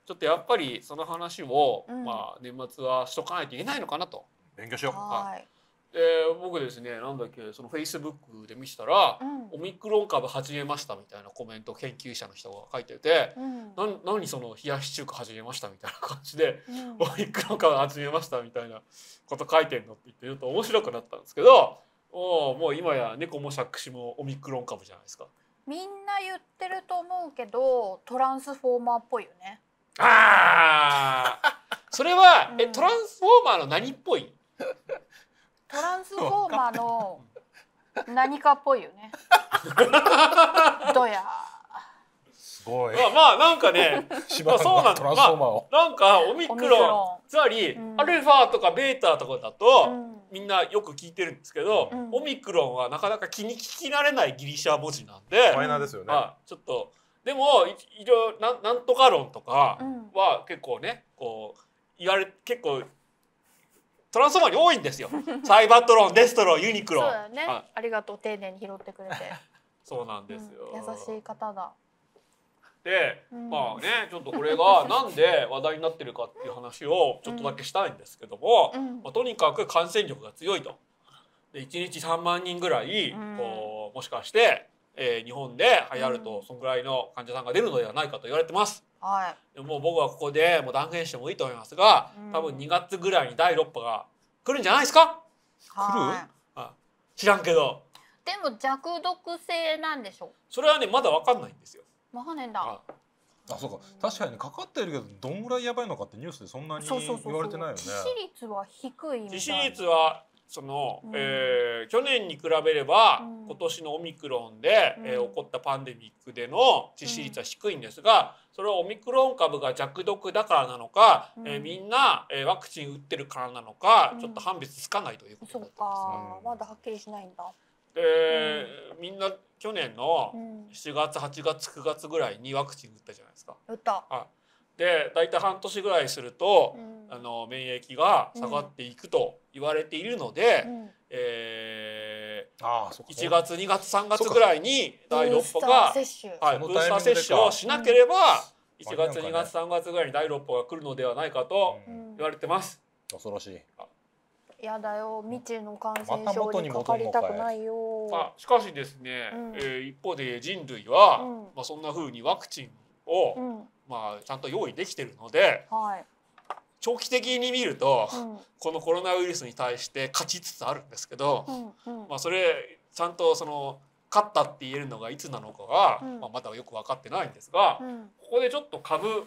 ちょっとやっぱりその話を、まあ年末はしとかないといけないのかなと。勉強しよう。はい。で僕ですねなんだっけそのフェイスブックで見せたら、オミクロン株始めましたみたいなコメント研究者の人が書いてて、うん、何その冷やし中華始めましたみたいな感じで、オミクロン株始めましたみたいなこと書いてんのって言ってちょっと面白くなったんですけど。おおもう今や猫も借子もオミクロン株じゃないですかみんな言ってると思うけどトランスフォーマーっぽいよねああそれは、うん、えトランスフォーマーの何っぽいトランスフォーマーの何かっぽいよねどやすごいまあまあなんかねまあ、そうなんだ、まあ、なんかオミクロンつまり、うん、アルファとかベータとかだと、うんみんなよく聞いてるんですけど、うん、オミクロンはなかなか気に聞き慣れないギリシャ文字なんで、マイナーですよね。まあ、ちょっとでもいろいろなんなんとか論とかは結構ね、こう言われ結構トランスフォーマーに多いんですよ。サイバトロン、デストロン、ユニクロン。そうだね、はありがとう丁寧に拾ってくれて。そうなんですよ、うん、優しい方だ。、まあねちょっとこれが なんで話題になってるかっていう話をちょっとだけしたいんですけども、まあ、とにかく感染力が強いと。で1日3万人ぐらいこうもしかして、えー、日本で流行るとそのぐらいの患者さんが出るのではないかと言われてます。はい、でも僕はここでもう断言してもいいと思いますが、多分2月ぐらいに第6波が来るんじゃないですか来るはい、知らんけど。でも弱毒性なんでしょうそれはねまだ分かんないんですよ。マハねんだあそうか確かにかかってるけどどんぐらいやばいのかってニュースでそんなに言われてないよね。致死率は低い致死率はその、うん、えー、去年に比べれば、うん、今年のオミクロンで、うん、えー、起こったパンデミックでの致死率は低いんですが、それはオミクロン株が弱毒だからなのか、うん、えー、みんな、えー、ワクチン打ってるからなのか、ちょっと判別つかないということにす、ね、まだはっきりしないんだ。で、みんな去年の7月8月9月ぐらいにワクチン打ったじゃないですか。打った、で大体半年ぐらいすると、うん、あの免疫が下がっていくと言われているので、うん、えー、1月2月3月ぐらいに第6波がはい、ブースター接種をしなければ、うん、1月2月3月ぐらいに第6波が来るのではないかと言われてます。恐ろしいやだよ未知の感染症にかかりたくないよ、ま、しかしですね、うん、えー、一方で人類は、うん、まあ、そんな風にワクチンを、うん、まあ、ちゃんと用意できてるので、はい、長期的に見ると、このコロナウイルスに対して勝ちつつあるんですけど、うんうん、まあ、それちゃんとその勝ったって言えるのがいつなのかが、まあ、まだよく分かってないんですが、ここでちょっと株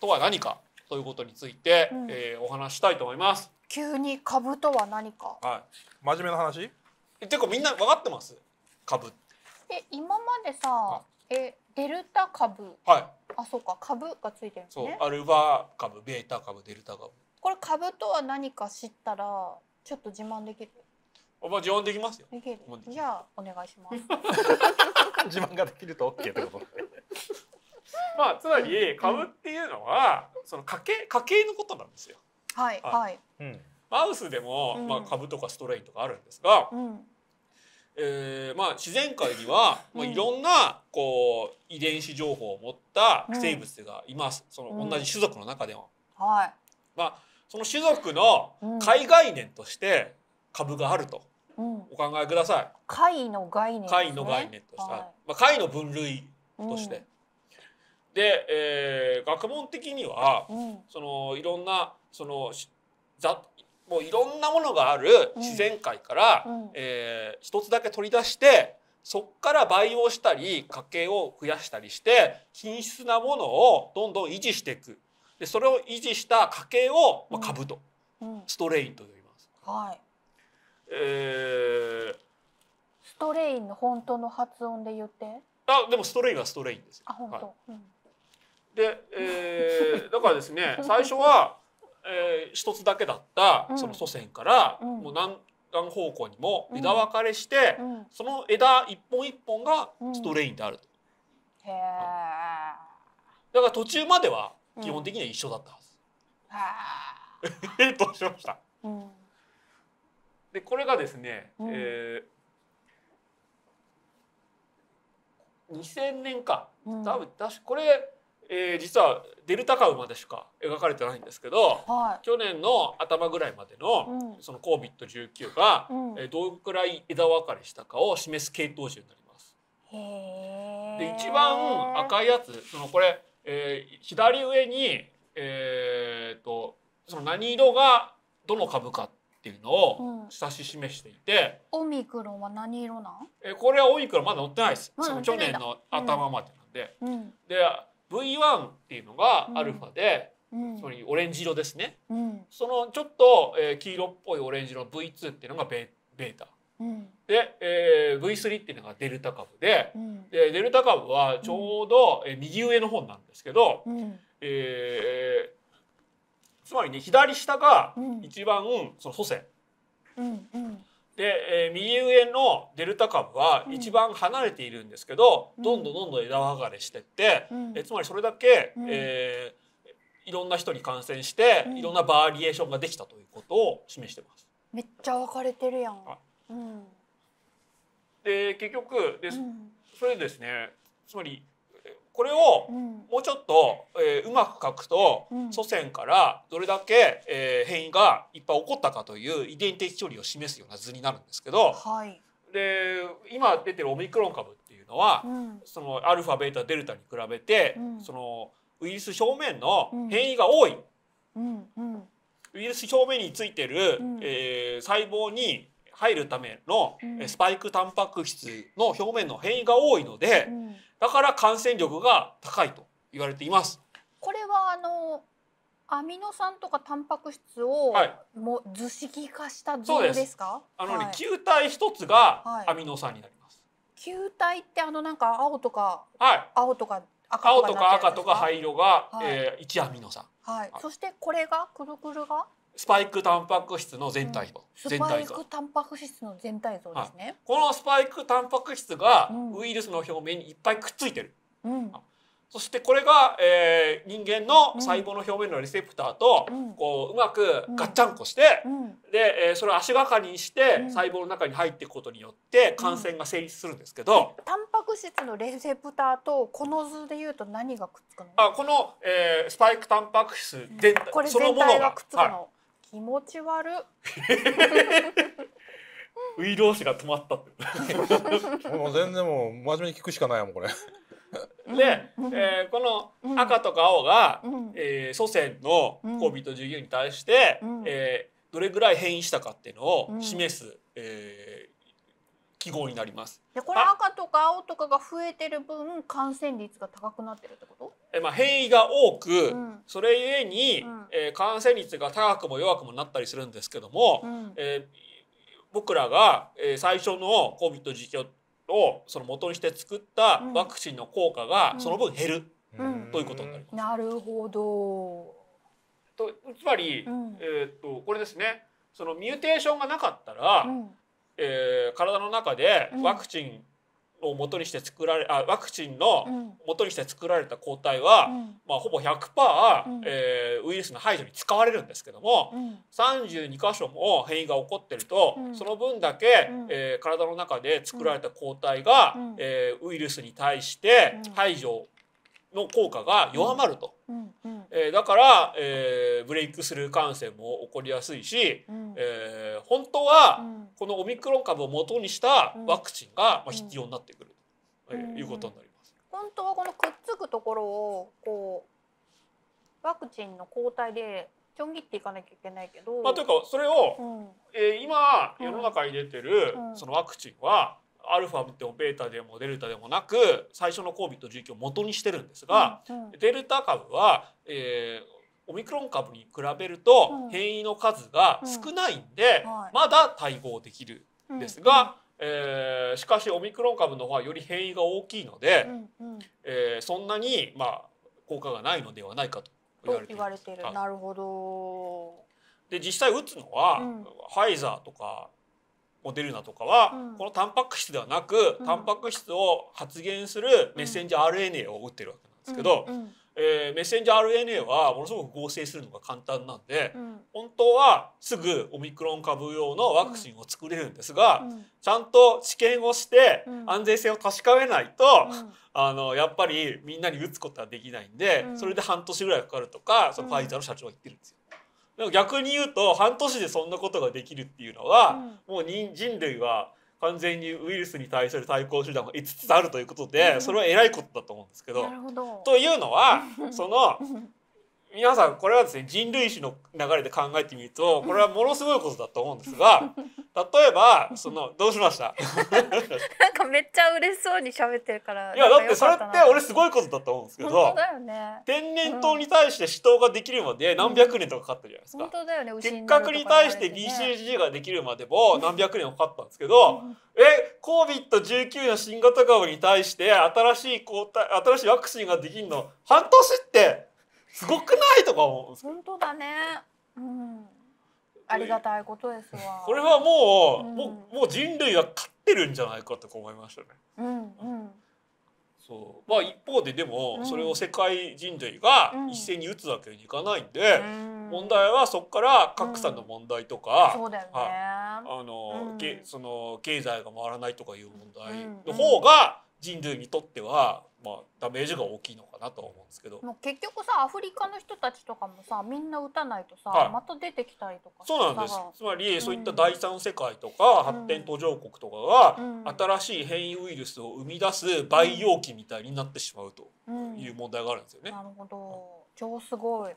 とは何かということについて、えー、お話したいと思います。急に株とは何かはい真面目な話え、結構みんな分かってます株え今までさえデルタ株はいあそうか株がついてるんですアルファ株ベータ株デルタ株これ株とは何か知ったらちょっと自慢できるおば自慢できますよできるじゃあお願いします 自慢ができると OK ってことまあつまり株っていうのは、その家計家計のことなんですよはいはい、うん、マウスでも、まあ、株とかストレインとかあるんですが、うん、えー、まあ、自然界には、まあ、いろんなこう遺伝子情報を持った生物がいます、その同じ種族の中でも。はい、まあ、その種族の海概念として株があると。お考えください。貝の概念、ね、貝の概念として、はい、まあ貝の分類として、で、えー、学問的には、うん、そのいろんなそのざもういろんなものがある自然界から、うんうん、えー、一つだけ取り出してそこから培養したり家計を増やしたりして均質なものをどんどん維持していくでそれを維持した家計を、まあ、株と、うんストレインと呼びます。はいえー、ストレインの本当の発音で言ってあでもストレインはストレインですあ本当、はいうんで、えー、だからですね 最初は、えー、一つだけだったその祖先から、うん、もう何眼方向にも枝分かれして、うん、その枝一本一本がストレインであると、うん、だから途中までは基本的には一緒だったはず。うん、どうしました、うん、でこれがですね、うん、えー、2000年か多分私これえー、実はデルタ株までしか描かれてないんですけど、はい、去年の頭ぐらいまでの、その COVID-19 が、うん、えー、どのくらい枝分かれしたかを示す系統樹になります。で一番赤いやつそのこれ、えー、左上に、えーと、その何色がどの株かっていうのを指し示していて、うん、オミクロンは何色なん、えー、これはオミクロンまだ載ってないです、うん、その去年の頭までなんで。うん、で V1 っていうのがアルファで、つまりオレンジ色ですね、そのちょっと、えー、黄色っぽいオレンジの V2 っていうのがベータ。で、えー、V3 っていうのがデルタ株で,、でデルタ株はちょうど、え右上の方なんですけど、えー、つまりね左下が一番、その祖先、で、えー、右上のデルタ株は一番離れているんですけど、うん、どんどんどんどん枝分かれしてって、うん、えつまりそれだけ、うん、えー、いろんな人に感染して、いろんなバリエーションができたということを示してます。めっちゃ分かれてるやん。で結局で、それですねつまりこれをもうちょっと、えー、うまく書くと、祖先からどれだけ、えー、変異がいっぱい起こったかという遺伝的距離を示すような図になるんですけど、はい、で今出てるオミクロン株っていうのは、うん、そのアルファベータデルタに比べて、うん、そのウイルス表面の変異が多い。うん、ウイルス表面についてる、えー、細胞に入るためのスパイクタンパク質の表面の変異が多いので、だから感染力が高いと言われています。これはあのアミノ酸とかタンパク質をもう図式化した図ですか？はい、すあのね、はい、球体一つがアミノ酸になります。球体ってあのなんか青とか、はい、青とか赤とか赤とか灰色が、はい、えー、アミノ酸。はい。そしてこれがくるくるがスパイクタンパク質の全体像、うん、全体像タンパク質の全体像ですね、このスパイクタンパク質がウイルスの表面にいっぱいくっついてる、うん、そしてこれが、えー、人間の細胞の表面のレセプターと、うん、こううまくガッチャンコして、で、えー、それを足がかりにして細胞の中に入っていくことによって感染が成立するんですけど、タンパク質のレセプターとこの図でいうと何がくっつくのあこの、えー、スパイクタンパク質全体、そのものがくっつくの、はい気持ち悪ウイローが止まったってもう全然もう真面目に聞くしかないもんこれで、えー、この赤とか青が、うん、えー、祖先の恋人従業員に対して、うん、えー、どれぐらい変異したかっていうのを示す、うん、え記号になります。でこれ赤とか青とかが増えてる分感染率が高くなってるってこと？えまあ、変異が多く、うん、それゆえに、うん、えー、感染率が高くも弱くもなったりするんですけども、うん、えー、僕らが、えー、最初の COVID の況をその元にして作ったワクチンの効果がその分減る、ということになります。なるほどとつまり、えっとこれですねそのミューテーションがなかったら、え体の中でワクチンを元にして作られあワクチンの元にして作られた抗体は、うん、まあ、ほぼ100%、うんえー、ウイルスの排除に使われるんですけども、うん、32箇所も変異が起こってると、うん、その分だけ、うん、えー、体の中で作られた抗体が、うん、えー、ウイルスに対して排除の効果が弱まると、えー、だから、えー、ブレイクスルー感染も起こりやすいし、うん、えー、本当はこのオミクロン株を元にしたワクチンがまあ、必要になってくるということになります。本当はこのくっつくところをこうワクチンの抗体でちょん切っていかなきゃいけないけど。まあ、というかそれを、うん、えー、今世の中に出てる、そのワクチンはアルファでもベータでもデルタでもなく最初の COVID-19 を元にしてるんですが、うんうん、デルタ株は、えーオミクロン株に比べると変異の数が少ないんで、うんはい、まだ対応できるんですが、えー、しかしオミクロン株の方はより変異が大きいので、うんうん、えー、そんなに、まあ、効果がないのではないかと言われています。なるほどで実際打つのは、うん、ファイザーとかモデルナとかは、うん、このタンパク質ではなく、うん、タンパク質を発現するメッセンジャー RNA を打ってるわけなんですけど、うんうん、えー、メッセンジャー RNA はものすごく合成するのが簡単なんで、うん、本当はすぐオミクロン株用のワクチンを作れるんですが、ちゃんと治験をして安全性を確かめないと、あのやっぱりみんなに打つことはできないんで、それで半年ぐらいかかるとかそのファイザーの社長は言ってるんですよ。でも逆に言うと半年でそんなことができるっていうのは、うん、もう人人類は完全にウイルスに対する対抗手段が5つあるということで、うん、それは偉いことだと思うんですけど。どというのはその皆さんこれはですね人類史の流れで考えてみるとこれはものすごいことだと思うんですが 例えばそのどうしました なんかめっちゃ嬉しそうに喋ってるからいやだってそれって俺すごいことだと思うんですけど、ね、天然痘に対して死闘ができるまで何百年とかかったじゃないですか、うんね、結核に対して BCG ができるまでも何百年かかったんですけど、うえ COVID-19 の新型株に対して新しい抗体新しいワクチンができるの半年ってすごくないとか思う本当だね。うん。ありがたいことですわ。これはもう、うん、もうもう人類が勝ってるんじゃないかと思いましたね。うん、うんそうまあ一方ででもそれを世界人類が一斉に打つわけにいかないんで、うん、問題はそこから格差の問題とか、うんね、あの、うん、けその経済が回らないとかいう問題の方が人類にとってはまあダメージが大きいのかなと思うんですけど。もう結局さアフリカの人たちとかもさみんな打たないとさ、はい、また出てきたりとか。そうなんです。つまり、そういった第三世界とか発展途上国とかが、うん、新しい変異ウイルスを生み出す培養器みたいになってしまうという問題があるんですよね。うん、なるほど。超すごい。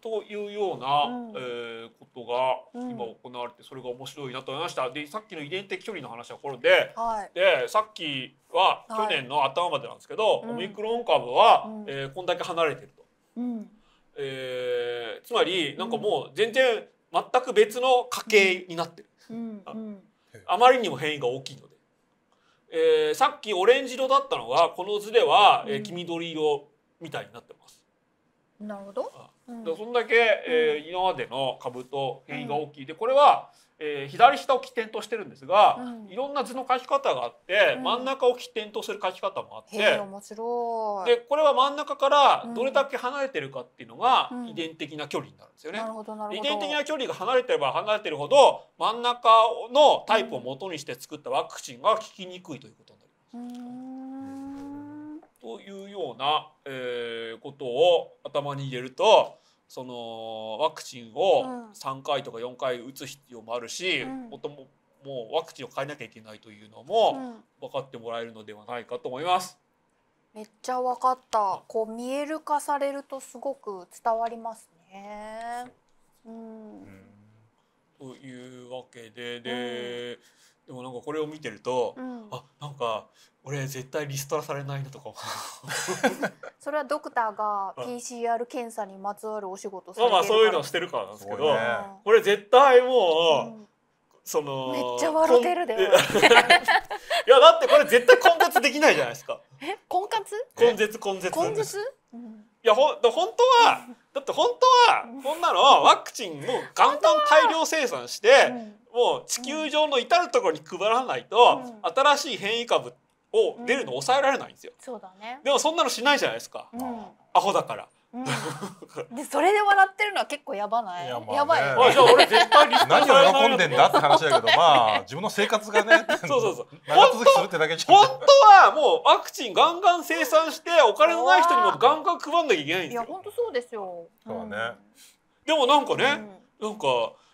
というような、うん、えー、ことが今行われてそれが面白いなと思いました。でさっきの遺伝的距離の話はこれで、はい、でさっきは去年の頭までなんですけど、はい、オミクロン株は、うん、えー、こんだけ離れてると。うん、えー、つまりなんかもう全然全く別の家系になってる。うんうん、あまりにも変異が大きいので。えー、さっきオレンジ色だったのがこの図では、えー、黄緑色みたいになってます。なるほど。ああだそんだけ、えー、今までの株と変異が大きい、でこれは、えー、左下を起点としてるんですが、いろんな図の書き方があって、真ん中を起点とする書き方もあってでこれは真ん中からどれだけ離れてるかっていうのが、遺伝的な距離になるんですよね。遺伝的な距離が離れてれば離れてるほど真ん中のタイプを元にして作ったワクチンが効きにくいということになります。というような、えー、ことを頭に入れるとそのワクチンを3回とか4回打つ必要もあるし、うん、もとももうワクチンを変えなきゃいけないというのも分かってもらえるのではないかと思います。めっちゃ分かった。こう見える化されるとすごく伝わりますね。うん、というわけでで。うんでもなんかこれを見てると、うん、あなんか俺絶対リストラされないなとか それはドクターが PCR 検査にまつわるお仕事まあまあそういうのしてるからなんですけど、ね、これ絶対もう、うん、そのめっちゃ笑てるで いやだってこれ絶対根絶できないじゃないですかえ根絶根絶根絶根絶、うん、いやほ本当はだって本当はこんなのワクチンもガンガン大量生産して、もう地球上の至る所に配らないと、新しい変異株を出るの抑えられないんですよ、でもそんなのしないじゃないですか、アホだから。でそれで笑ってるのは結構やばない。や,、ばい。あじゃあ俺絶対何を喜んでんだって話だけど、まあ自分の生活がね、そうそうそう。長続きするってだけじゃ。本当はもうワクチンガンガン生産してお金のない人にもガンガン配んなきゃいけないんですよ。いや本当そうですよ。そうね。でもなんかね、なんか。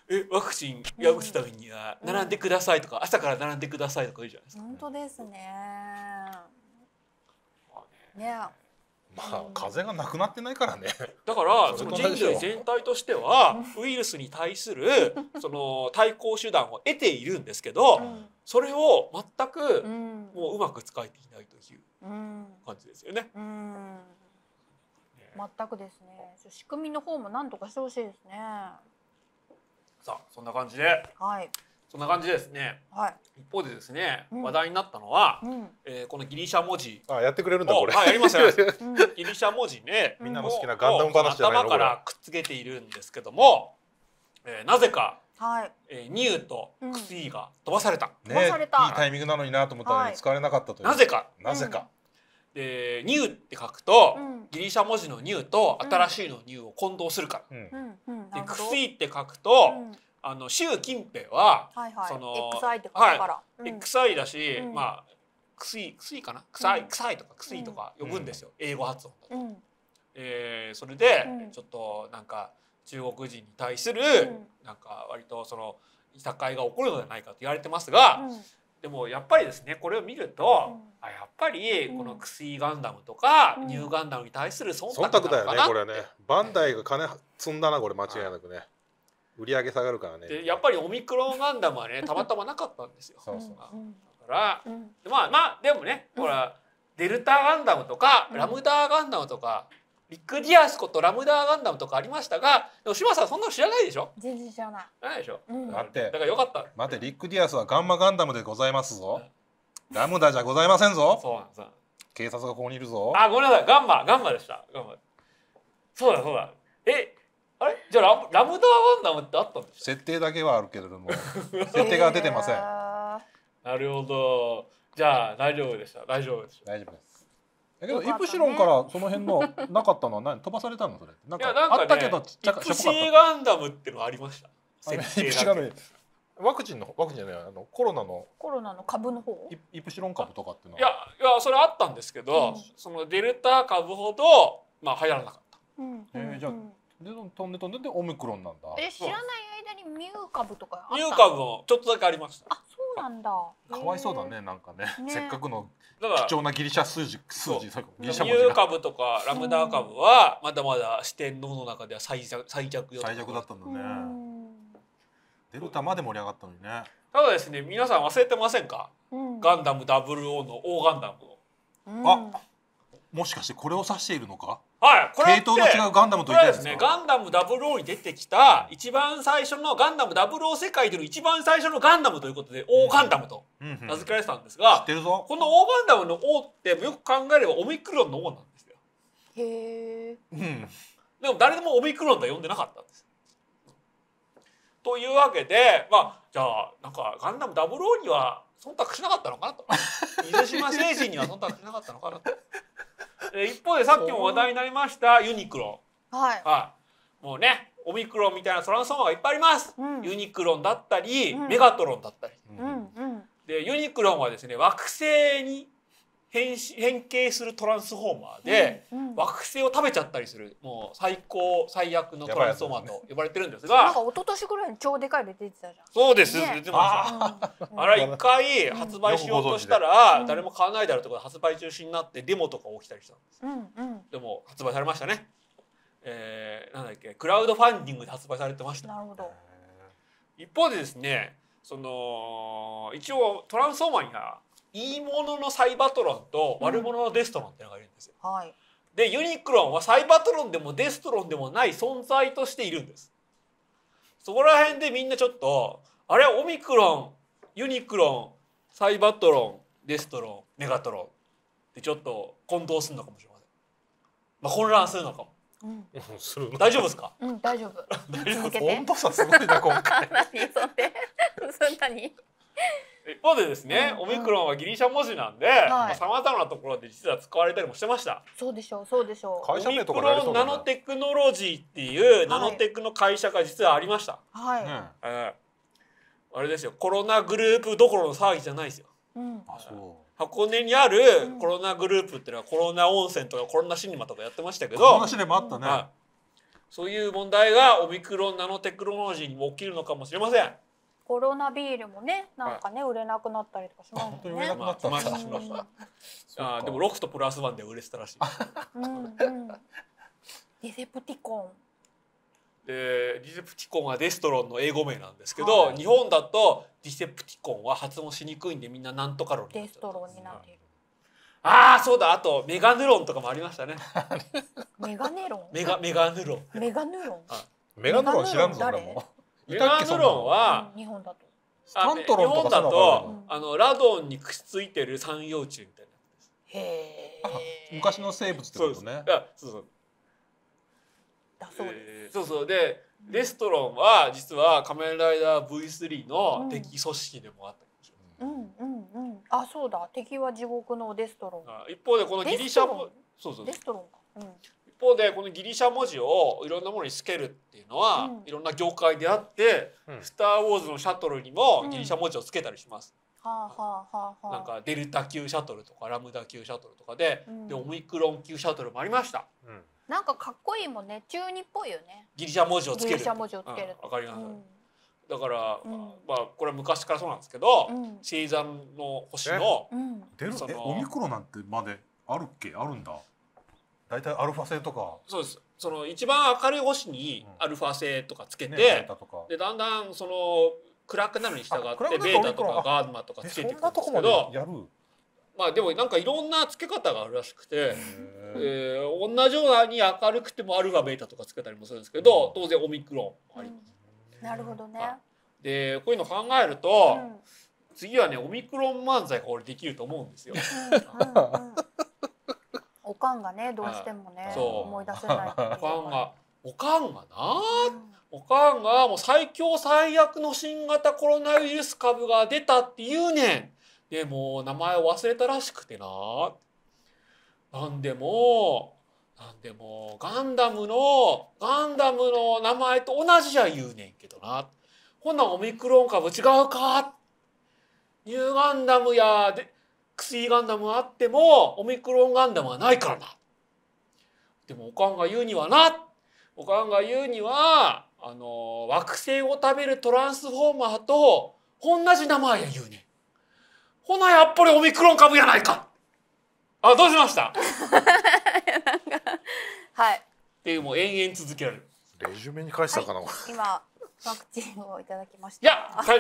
えワクチンや打つためには並んでくださいとか、朝から並んでくださいとかいいじゃないですか、本当ですね。ね。まあ風がなくなってないからね。だからその人類全体としてはウイルスに対する その対抗手段を得ているんですけど、それを全くもううまく使えていないという感じですよね。全くですね。仕組みの方も何とかしてほしいですね。さあそんな感じで。はい。そんな感じですね、はい、一方でですね、うん、話題になったのは、うん、えー、このギリシャ文字あやってくれるんだこれはあやりました、ギリシャ文字ねみんなの好きなガンダム話じゃない頭からくっつけているんですけども、えー、なぜか、はいえー、ニューとクスイが飛ばされた、うん、ね、飛ばされたいいタイミングなのになと思ったのに使われなかったという、はい、なぜかなぜか、でニューって書くと、うん、ギリシャ文字のニューと新しいのニューを混同するから、うん、でクスイって書くと、うん、あの習近平は、はいはい、その XI ってから、はいうん、XI だし、うん、まあくすいくすいかなくさい、うん、くいとかくすいとか呼ぶんですよ、うん、英語発音だと、うん、えー、それで、ちょっとなんか中国人に対する、なんか割とそのいたいが起こるのではないかと言われてますが、でもやっぱりですねこれを見ると、あやっぱりこの「薬ガンダム」とか、ニューガンダム」に対する忖度なのかな忖度だよねこれねバンダイが金積んだなこれ間違いなくね。はい売り上げ下がるからねでやっぱりオミクロンガンダムはねたまたまなかったんですよそうそうだから、まあまあでもねほら、デルタガンダムとかラムダガンダムとか、ビッグディアスことラムダガンダムとかありましたが、でも島さんそんなの知らないでしょ。全然知らない。ないでしょ。うんだってだからよかった。待ってリック・ディアスはガンマガンダムでございますぞラムダじゃございませんぞそうなんです。警察がここにいるぞあ、ごめんなさい。ガンマ、ガンマでした。ガンマ。そうだそうだ。え、あれじゃあラムラムダワンダムってあったんです設定だけはあるけれども設定が出てませんなるほどじゃあ大丈夫でした大丈夫です大丈夫ですだけど、イプシロンからその辺のなかったのは何飛ばされたのそれなんかなんか、ね、あったけどちっちゃかったイプシガンダムってのありました設定だけワクチンのワクチンじゃないあのコロナのコロナの株の方イプシロン株とかっていうのはいやいやそれあったんですけど、うん、そのデルタ株ほどまあ流行らなかった、うん、えー、じゃあ、んで飛んで飛んででオミクロンなんだえ知らない間にミュー株とかあったミュー株もちょっとだけありましたあそうなんだかわいそうだねなんかね、ね、せっかくの貴重なギリシャ数字数字ギリシャミュー株とかラムダ株はまだまだ四天王の中では最弱最弱最弱だったんだねデルタまで盛り上がったのにねただですね皆さん忘れてませんか、うん、ガンダム00の大ガンダムを、うん、あもしかしてこれを指しているのかはいこれ系統の違うガンダムと言いたですねガンダムダ00に出てきた一番最初のガンダムダ00世界での一番最初のガンダムということで大ガンダムと名付けられてたんですが、うんうん、このオーガンダムの O ってよく考えればオミクロンの O なんですよへえ、うん、でも誰でもオミクロンと呼んでなかったんですというわけでまあじゃあなんかガンダムダ00には忖度しなかったのかなと 水島精神には忖度しなかったのかなと。え一方でさっきも話題になりましたユニクロ。はい。はい。もうね、オミクロンみたいなトランスフォーマーがいっぱいあります。うん、ユニクロンだったり、うん、メガトロンだったり。うん、でユニクロンはですね惑星に変変形するトランスフォーマーで、うんうん、惑星を食べちゃったりするもう最高最悪のトランスフォーマーと呼ばれてるんですが、なんか一昨年ぐらいに超でかいの出てたじゃんそうです、ね、出てましたあれ一回発売しようとしたら、誰も買わないであるとか発売中止になってデモとか起きたりしたんです、うんうん、でも発売されましたねえー、なんだっけクラウドファンディングで発売されてましたなるほど一方でですねその一応トランスフォーマーにはいいもののサイバトロンと悪者のデストロンってのがいるんですよ。うんはい、でユニクロンはサイバトロンでもデストロンでもない存在としているんです。そこら辺でみんなちょっとあれオミクロンユニクロンサイバトロンデストロンメガトロンってちょっと混同するのかもしれません。まあ、混乱するのかも。うん、大丈夫ですか。うん、大丈夫。大丈夫。温度差すごいな、今回。何、それ。そんなに。一方でですね、オミクロンはギリシャ文字なんで、さまざ、まなところで実は使われたりもしてました。そうでしょう、そうでしょう。会社名とかオミクロンナノテクノロジーっていうナノテクの会社が実はありました。はい。えー、あれですよ、コロナグループどころの騒ぎじゃないですよ。うん。あ、そう。箱根にあるコロナグループっていうのはコロナ温泉とかコロナシネマとかやってましたけど。コロナシネマあったね。そういう問題がオミクロンナノテクノロジーにも起きるのかもしれません。コロナビールもね、なんかね、売れなくなったりとかしますよね。本当に売れなくなった。ああ、でもロフトプラスワンで売れてたらしい。うんうん。ディセプティコン。でディセプティコンはデストロンの英語名なんですけど、はい、日本だとディセプティコンは発音しにくいんでみんななんとかロンデストロンになっている、うん、ああそうだあとメガヌロンとかもありましたねメガネロンメガメガヌロンメガヌロンメガヌロン知らんぞ俺もベナーロンは、日本だとスタントロンとか日本だとあのラドンにくっついてる三葉虫みたいなへえ昔の生物ってことねそうそうだそうです、えー、そうそうでレストロンは実は仮面ライダー V3 の敵組織でもあった、うん、うんうんうんあそうだ敵は地獄のデストロン一方でこのギリシャもそうそうデストロンか、うん、方でこのギリシャ文字をいろんなものにつけるっていうのは、うん、いろんな業界であって「スター・ウォーズ」のシャトルにもギリシャ文字をつけたりします。なんかデルタ級シャトルとかラムダ級シャトルとかで,、でオミクロン級シャトルもありました、なんかかっこいいもんね中二っぽいよねギリシャ文字をつけるギリシャ文字をつける、わかります、だから、まあこれは昔からそうなんですけど、星座の星の、うん、オミクロンなんてまであるっけあるんだ大体アルファ性とかそうですその一番明るい星にアルファ星とかつけて、うんね、でだんだんその暗くなるに従ってベータとかガーマとかつけていくんですけどまあでもなんかいろんなつけ方があるらしくて、えー、同じように明るくてもアルファベータとかつけたりもするんですけど、うん、当然オミクロンあります。うん、なるほどね、でこういうの考えると、次はねオミクロン漫才が俺できると思うんですよ。うんうんうんかんがねどうしてもね、思い出せないおかんがおかんがな、おかんがもう最強最悪の新型コロナウイルス株が出たって言うねんでも名前を忘れたらしくてななんでもなんでもガンダムのガンダムの名前と同じじゃ言うねんけどなほなオミクロン株違うかニューガンダムやで XE ガンダムはあってもオミクロンガンダムはないからな。でもおかんが言うにはなおかんが言うにはあの惑星を食べるトランスフォーマーと同じ名前や言うねほなやっぱりオミクロン株やないかあどうしました はいっていうもう延々続けられるレジュメに返したかな、今ワクチンをいただきました。いや、はい、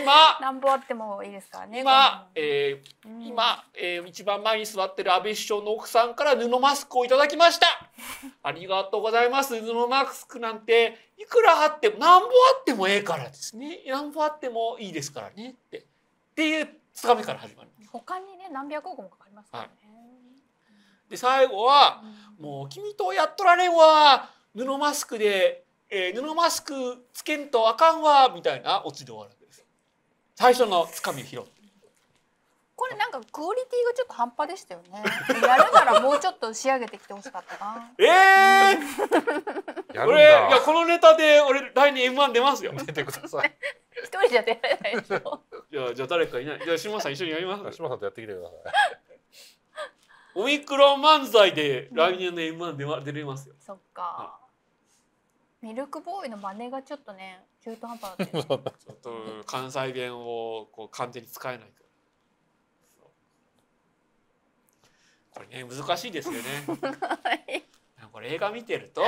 今。なんぼあってもいいですからね。今、えー、今、えー、一番前に座ってる安倍首相の奥さんから布マスクをいただきました。ありがとうございます。布マスクなんて、いくらあっても、なんぼあってもええからですね。なんぼあってもいいですからねって。っていうつかみから始まります。他にね、何百億もかかりますからね。はい、で、最後は、もう君とやっとられんわ。布マスクでえー、布マスクつけんとあかんわみたいなオチで終わるんです最初のつかみを拾ってこれなんかクオリティがちょっと半端でしたよね やるならもうちょっと仕上げてきてほしかったなええー、俺 いやこのネタで俺来年 M1 出ますよ出てください一人じゃ出られないでしょじゃ じゃあ誰かいないじゃあ島さん一緒にやります島さんとやってきてくださいオミクロン漫才で来年の M1 出,、ま、出れますよそっか、はいミルクボーイの真似がちょっとね中途半端だった ちょっと関西弁をこう完全に使えないからこれね難しいですよね これ映画見てると、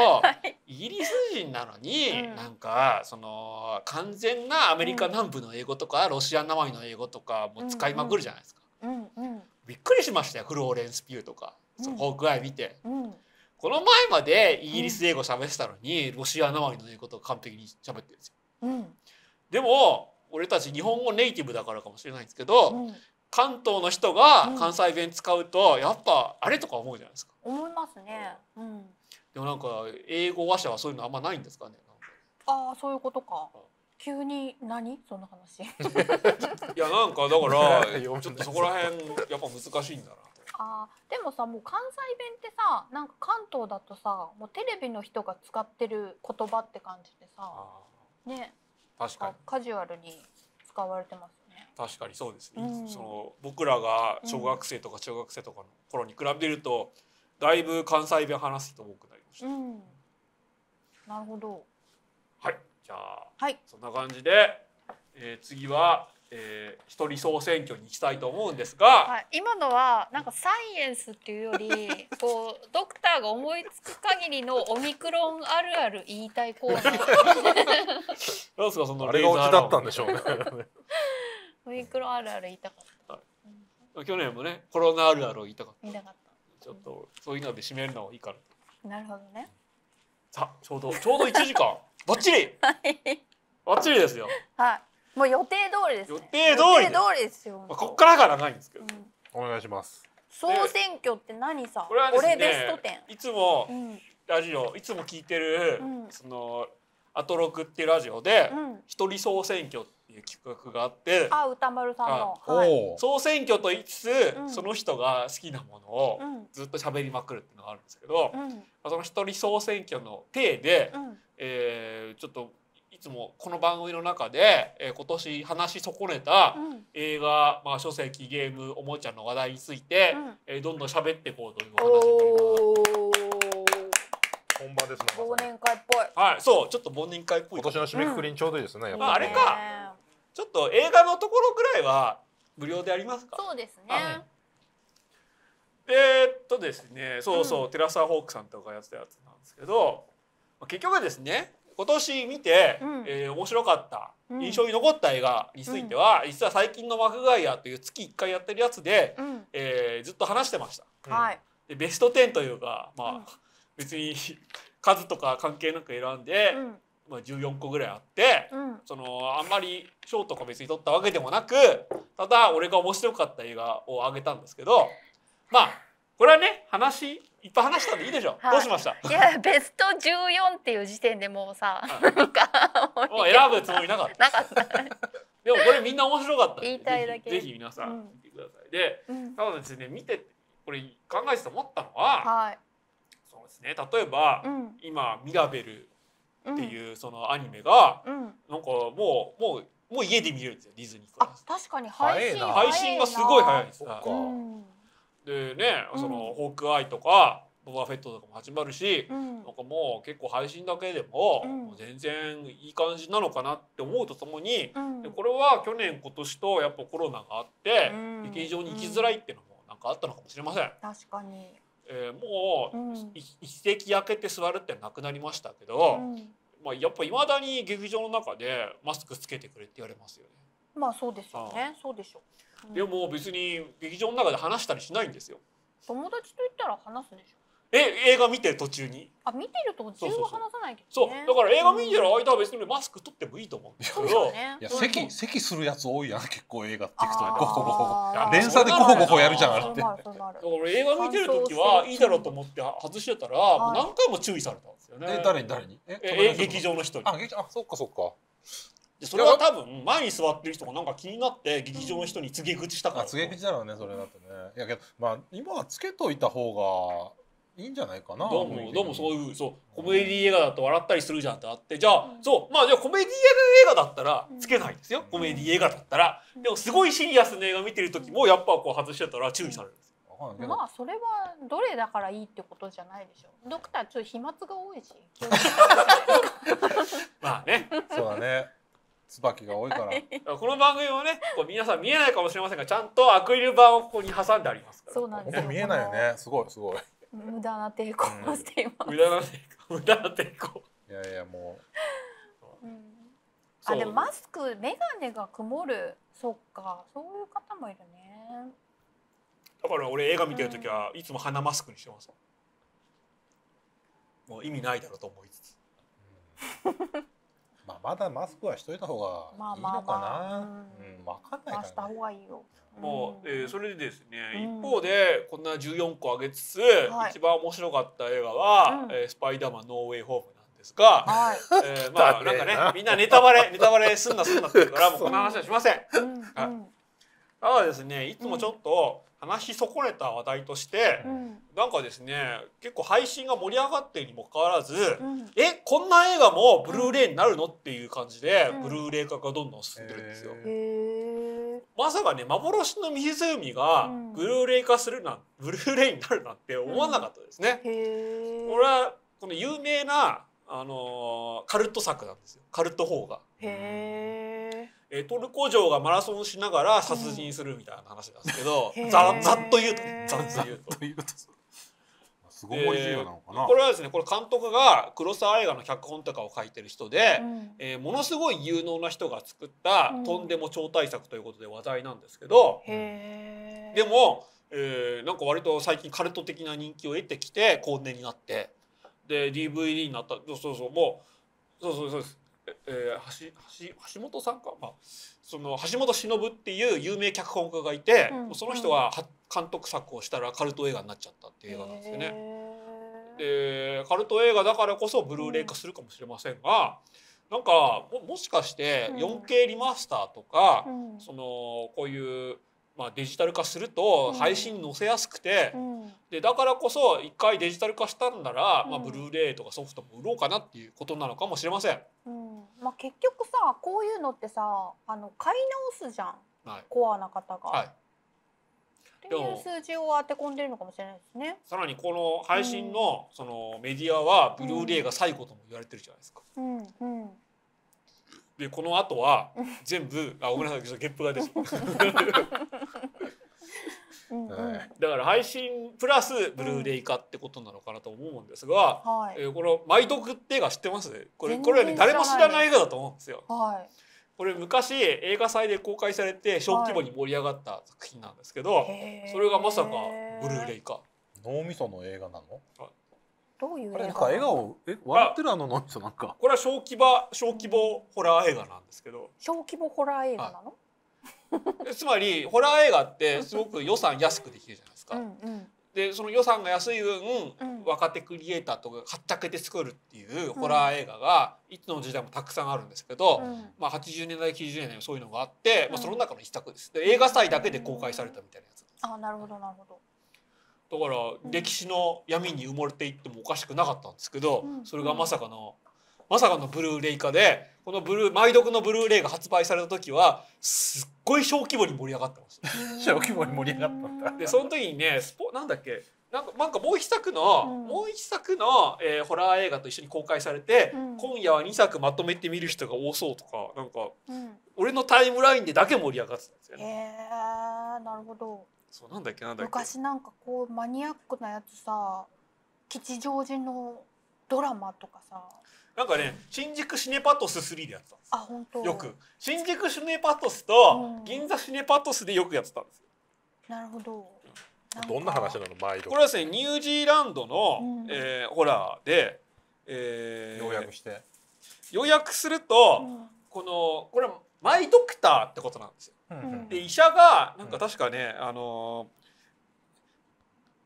イギリス人なのに、なんかその完全なアメリカ南部の英語とか、ロシアなまりの英語とかも使いまくるじゃないですか、びっくりしましたよフローレンス・ピューとか、そん、フォークアイ見て、うん、この前までイギリス英語喋ってたのに、ロシアなまりの英語と完璧に喋ってるんですよ。うん、でも俺たち日本語ネイティブだからかもしれないんですけど、うん、関東の人が関西弁使うとやっぱあれとか思うじゃないですか。思いますね。うん、でもなんか英語話者はそういうのあんまないんですかね。ああそういうことか。急に何そんな話 いやなんかだから ちょっとそこら辺やっぱ難しいんだなあでもさもう関西弁ってさなんか関東だとさもうテレビの人が使ってる言葉って感じでさね確かにカジュアルに使われてますね確かにそうですね、うん、その僕らが小学生とか中学生とかの頃に比べると、うん、だいぶ関西弁話す人多くなりました、うん、なるほどはいじゃあ、はい、そんな感じで、えー、次はえー、一人総選挙に行きたいと思うんですが、はい、今のはなんかサイエンスっていうよりこう ドクターが思いつく限りのオミクロンあるある言いたいコーナーなんすかそのレーザーだったんでしょうね オミクロンあるある言いたかった、はい、去年もねコロナあるあるを言いたかったちょっとそういうので締めるのはいいからなるほどねさあちょうどちょうど1時間ばっちりはい、ばっちりですよはいもう予定通りです、ね、予定通り予定通りですよ、まあ、ここからが長いんですけど、うん、お願いします総選挙って何さこれは、ね、ベスト点。いつも、ラジオいつも聞いてる、うん、そのアトロクっていうラジオで、一人総選挙っていう企画があってあ歌丸さんの、はい、総選挙と言いつつ、その人が好きなものをずっと喋りまくるっていうのがあるんですけど、その一人総選挙の体で、うん、えー、ちょっといつもこの番組の中で、えー、今年話し損ねた映画、うん、まあ、書籍ゲームおもちゃの話題について、うん、えー、どんどん喋っていこうという話ます。本番ですね。忘年会っぽい。はい、そう、ちょっと忘年会っぽい。今年の締めくくりにちょうどいいですね。うん、まあ、あれか。ちょっと映画のところぐらいは無料でありますか。そうですね。えー、っとですね、そうそう、うん、テラサホークさんとかやってたやつなんですけど、結局はですね、今年見て、うん、えー、面白かった、印象に残った映画については、実は最近の「マクガイア」という月1回やってるやつで、うん、えー、ずっと話してました。はい、でベスト10というか、まあ別に 数とか関係なく選んで、まあ、14個ぐらいあって、うん、そのあんまり賞とか別に取ったわけでもなくただ俺が面白かった映画をあげたんですけどまあこれはね話いっぱい話したんでいいでしょ、はい、どうしましたいやベスト十四っていう時点でもうさ、はい、なんかもう選ぶつもりなかったなかったでもこれみんな面白かった言いたいだけぜひ皆さん見てください、うん、で、ただですね見てこれ考えてて思ったのは、はい、そうですね例えば、うん、今「ミラベル」っていうそのアニメが、うん、なんかもうもうもう家で見れるんですよディズニープ確かに配信配信がすごい早いです、ね、でね、うん、そのホークアイとかボバフェットとかも始まるし、うん、なんかもう結構配信だけでも,、もう全然いい感じなのかなって思うとともに、でこれは去年今年とやっぱコロナがあって、劇場に行きづらいっていうのもなんかあったのかもしれません。確かにえー、もう、一席焼けて座るってなくなりましたけど、まあ、やっぱいまだに劇場の中でマスクつけてくれって言われますよね。まあそうですよねそうでしょう、でも別に劇場の中で話したりしないんですよ友達と言ったら話すでしょえ映画見てる途中にあ見てる途中は話さないけど、ね、そうだから映画見てる間は別にマスク取ってもいいと思うんですけど、ね、いや咳咳するやつ多いやん結構映画っていくとゴホゴホ連鎖でゴホゴホやるじゃんあれってだから映画見てる時はいいだろうと思って外してたらもう何回も注意されたんですよねえ誰に誰にえ劇場の人にああそっかそっかでそれは多分前に座ってる人がなんか気になって劇場の人に告げ口したから、告げ口だろうねそれだねいやけどまあ今はつけといた方がいいんじゃないかなどうもどうもそういうそうコメディ映画だと笑ったりするじゃんってあってじゃあそうまあじゃあコメディ映画だったらつけないですよコメディ映画だったらでもすごいシリアスな映画見てる時もやっぱこう外してたら注意されるんですまあそれはどれだからいいってことじゃないでしょドクターちょっと飛沫が多いし まあねそうだね椿が多いから、この番組もねこう皆さん見えないかもしれませんがちゃんとアクリル板をここに挟んでありますからそうなんです見えないよねすごいすごい無駄な抵抗をしています、無駄な抵抗無駄な抵抗いやいやもう、うん、あでもマスク眼鏡が曇るそっかそういう方もいるねだから俺映画見てる時は、いつも鼻マスクにしてますもう意味ないだろうと思いつつ、うん まあ、まだマスクはしといた方がいいのかな、まあ、うん、分かんないから、ね、した方がいいよ、うん、もう、えー、それでですね、一方でこんな十四個上げつつ、はい、一番面白かった映画は、うん、えー、スパイダーマンノーウェイホーム」なんですが、はい、えー、まあ なんかねみんなネタバレ ネタバレすんなすんなって言うからもうこの話はしません。うん、はあ、ただですねいつもちょっと、話し損ねた話題として、うん、なんかですね結構配信が盛り上がっているにもかかわらず、うん、えこんな映画もブルーレイになるのっていう感じで、うん、ブルーレイ化がどんどん進んでるんですよ。まさかね幻の湖がブルーレイ化するな、うん、ブルーレイになるなんて思わなかったですね。うん、俺はこの有名なあのー、カルト作なんですよカルト法が。へーえトルコ城がマラソンしながら殺人するみたいな話なんですけど、ざざっと言うとねざっと言うと。えー、これはですねこれ監督が黒沢映画の脚本とかを書いてる人で、うん、えー、ものすごい有能な人が作ったとんでも超大作ということで話題なんですけど、うん、でも、えー、なんか割と最近カルト的な人気を得てきて後年になってで DVD になったそうそうもうそうそうそうですえー、橋橋橋本さんか、まあ、その橋本忍っていう有名脚本家がいて、うん、その人が監督作をしたらカルト映画になっちゃったっていう映画なんですよね。でカルト映画だからこそブルーレイ化するかもしれませんが、うん、なんかももしかして 4K リマスターとか、うん、そのこういう。まあ、デジタル化すると配信載せやすくて、うん、でだからこそ一回デジタル化したんなら、うん、まあ、ブルーレイとかソフトも売ろうかなっていうことなのかもしれません、うんまあ、結局さこういうのってさあの買い直すじゃん、はい、コアな方が。はいっていう数字を当て込んでるのかもしれないですね。さらにこの配信の、そのメディアはブルーレイが最後とも言われてるじゃないですか。うんうんでこの後は全部あごめんなさいゲップが出てだから配信プラスブルーレイ化ってことなのかなと思うんですが、うんえー、この「毎イって映画知ってますこれこれ、ね、誰も知らない映画だと思うんですよ。はい、これ昔映画祭で公開されて小規模に盛り上がった作品なんですけど、はい、それがまさかブルーレイ化。脳みその映画なのどういう映画なんか笑顔え笑ってるあのなんなんかこれは小規模小規模ホラー映画なんですけど小規模ホラー映画なの、つまりホラー映画ってすごく予算安くできるじゃないですか。うんうん、でその予算が安い分、うん、若手クリエイターとかはっちゃけて作るっていうホラー映画がいつの時代もたくさんあるんですけど、うん、まあ、80年代90年代もそういうのがあって、まあ、その中の一作ですで映画祭だけで公開されたみたいなやつ、うん、あなるほどなるほどだから歴史の闇に埋もれていってもおかしくなかったんですけど、それがまさかのまさかのブルーレイ化でこのブルー毎読のブルーレイが発売された時はすっごい小規模に盛り上がってまた。小規模に盛り上がったんだ。でその時にねスポなんだっけなんかなんかもう一作の、うん、もう一作の、えー、ホラー映画と一緒に公開されて、うん、今夜は2作まとめて見る人が多そうとかなんか、うん、俺のタイムラインでだけ盛り上がってたんですよね。へなるほどそうなんだっけなんだっけ昔なんかこうマニアックなやつさ吉祥寺のドラマとかさなんかね新宿シネパトス3でやってたんですあ本当よく新宿シネパトスと銀座シネパトスでよくやってたんですよ、うん、なるほどどんな話なの毎度これはですねニュージーランドの、うん、えー、ホラーで、えー、要約して要約すると、うん、このこれマイドクターってことなんですよで医者がなんか確かね、あの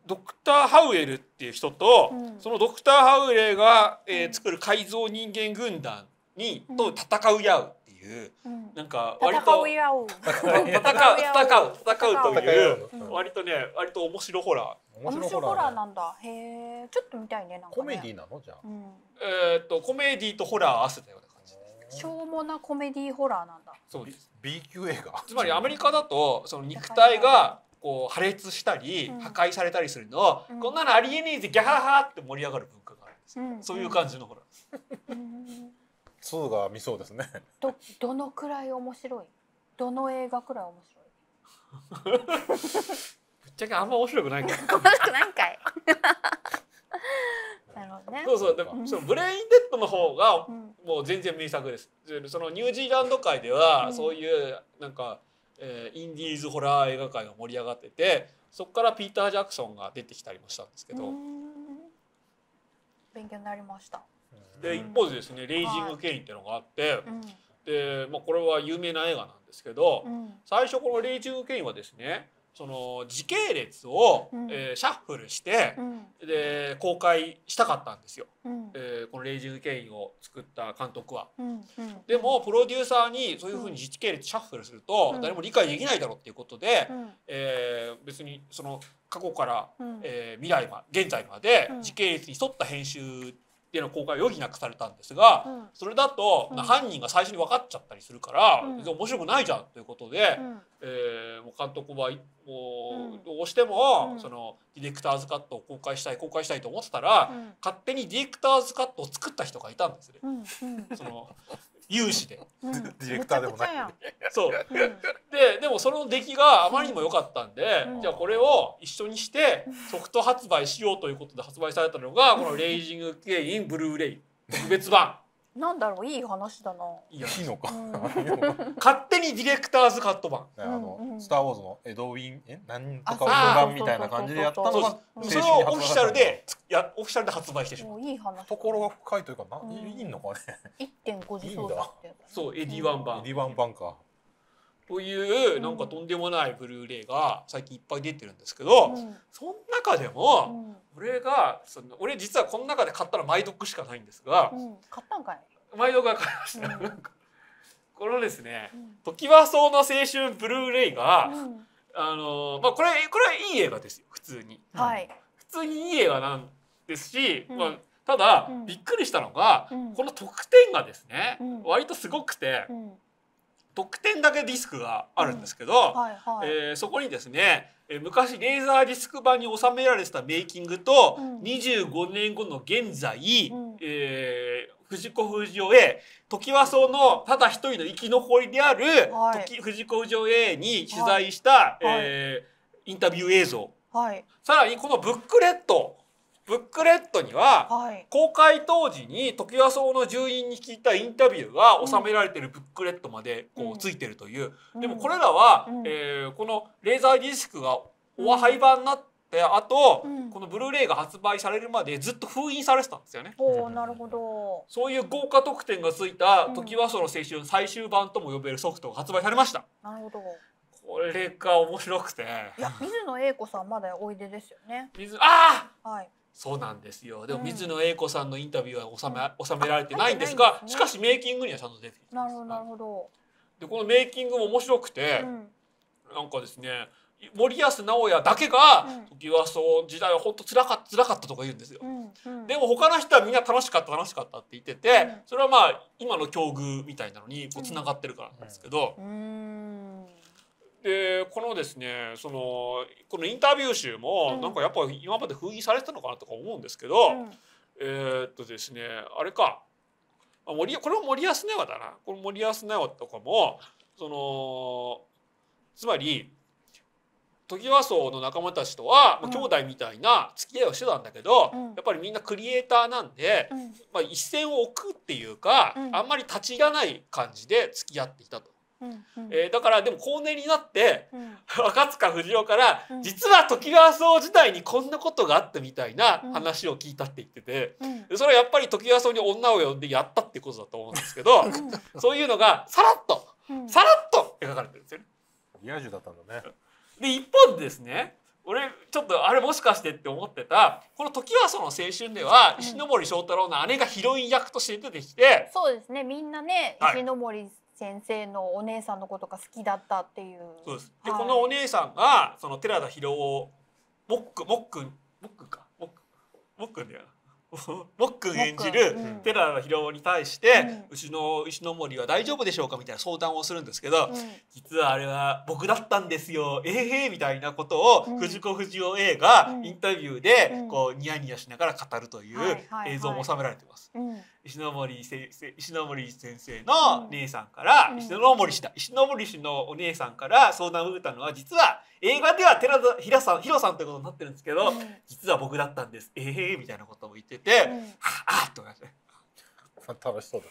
ドクター・ハウエルっていう人と、そのドクター・ハウエルが、えー、作る改造人間軍団に、と戦うやうっていう、うん、なんか割と戦う戦う戦うという割とね割と面白ホラー面白ホラーなんだへえちょっと見たいねなんかコメディなのじゃん。えっとコメディとホラー合わせたような感じしょうもなコメディホラーなんだそうです B 級映画つまりアメリカだとその肉体がこう破裂したり破壊されたりするのを、こんなのありえねえぜギャハハって盛り上がる文化があるんです、そういう感じのほら、う2が見そうですねどどのくらい面白いどの映画くらい面白いぶっちゃけあんま面白くないんかい 面白くないんかいねそうそうでもそのブレインデッドの方がもう全然名作です、そのニュージーランド界ではそういうなんか、えー、インディーズホラー映画界が盛り上がっててそこからピーター・ジャクソンが出てきたりもしたんですけど勉強になりましたで一方でですね「レイジング・ケイン」っていうのがあって、はいうん、でまあ、これは有名な映画なんですけど、うん、最初この「レイジング・ケイン」はですねその時系列を、うん、えー、シャッフルして、うん、で公開したかったんですよ、うん、えー、この「レイジング・ケイン」を作った監督は、うん、でもプロデューサーにそういうふうに時系列シャッフルすると、誰も理解できないだろうっていうことで、うん、えー、別にその過去から、え未来は現在まで時系列に沿った編集うの公開を余儀なくされたんですが、うん、それだと、うん、犯人が最初に分かっちゃったりするから、うん、面白くないじゃんということで、うん、えー、もう監督はもう、どうしても、そのディレクターズカットを公開したい公開したいと思ってたら、勝手にディレクターズカットを作った人がいたんですね。その有志で、うん、ディレクターでもないそう、うん、ででもその出来があまりにも良かったんで、うん、じゃあこれを一緒にしてソフト発売しようということで発売されたのがこの「レイジング・ケイン・ブルーレイ」特別版なんだろういい話だな。いいのか、勝手にディレクターズカット版。あの、スター・ウォーズのエドウィンえなんとか版みたいな感じでやったのがそれをオフィシャルでやオフィシャルで発売してしまう。いい話。ところが深いというかな、いいのかね。1.5次創作そうエディワン版。エディワン版か。というなんかとんでもないブルーレイが最近いっぱい出てるんですけど、その中でも俺がその俺実はこの中で買ったのマイドックしかないんですが、買ったんかいマイドック買いました、このですね「トキワ荘の青春ブルーレイが」あのまあ、これこれはいい映画ですよ普通に、はい、普通にいい映画なんですし、まあ、ただ、びっくりしたのが、この特典がですね、割とすごくて。うん特典だけディスクがあるんですけど、うんはいはい、えー、そこにですね、えー、昔レーザーディスク版に収められてたメイキングと、うん、25年後の現在、うん、えー、藤子不二雄へ時和荘のただ一人の生き残りである、はい、藤子不二雄へに取材した、はい、えー、インタビュー映像、はい、さらにこのブックレットブックレットには、公開当時に時和荘の住人に聞いたインタビューが収められてるブックレットまでこうついてるという、でもこれらは、えこのレーザーディスクがおは廃盤になってあと、うん、このブルーレイが発売されるまでずっと封印されてたんですよね。おなるほどそういう豪華特典がついた「時ワ荘の青春」最終版とも呼べるソフトが発売されました。なるほどこれが面白くて。いや水野英子さんまだおいでですよね。水ああ、はい、そうなんですよでも水野英子さんのインタビューは収め収められてないんですが、ね、しかしメイキングにはちゃんと出てきますなるほどでこのメイキングも面白くて、うん、なんかですね森保直哉だけが時はその時代は本当つらかつらかったとか言うんですよ、うんうん、でも他の人はみんな楽しかった楽しかったって言ってて、それはまあ今の境遇みたいなのにこう繋がってるからなんですけど、うんでこのですねそのこのインタビュー集も、なんかやっぱ今まで封印されてたのかなとか思うんですけど、うん、えー、っとですねあれか森これも森保直だなこの森保直とかもそのつまりトキワ荘の仲間たちとは、う兄弟みたいな付き合いをしてたんだけど、うん、やっぱりみんなクリエイターなんで、うん、まあ、一線を置くっていうか、うん、あんまり立ちがない感じで付き合っていたと。うんうん、えー、だからでも後年になって、うん、塚不二夫から、うん、実は時川荘時代にこんなことがあったみたいな話を聞いたって言ってて、うん、それはやっぱり時川荘に女を呼んでやったってことだと思うんですけど、そういうのがさらっと、さらっと描かれてるんですよね。だったんだねで一方でですね俺ちょっとあれもしかしてって思ってたこの「時はその青春」では石森章太郎の姉がヒロイン役として出てきて、そうですねみんなね、石森先生のお姉さんのことが好きだったっていうそうですで、はい、このお姉さんがその寺田博夫モックモックモックかモックモックんだよなもっく演じる寺田博夫に対して「うち、ん、の石森は大丈夫でしょうか?」みたいな相談をするんですけど、うん、実はあれは僕だったんですよえー、へえみたいなことを藤子不二雄 A がインタビューでこうニヤニヤしながら語るという映像も収められてます。石森せ石森先生の姉さんから、うん、石森氏だ石森氏のお姉さんから相談を受けたのは実は映画では寺田平さんヒさんということになってるんですけど、うん、実は僕だったんですええー、みたいなことを言ってて、うん、はあっと思いました。楽しそう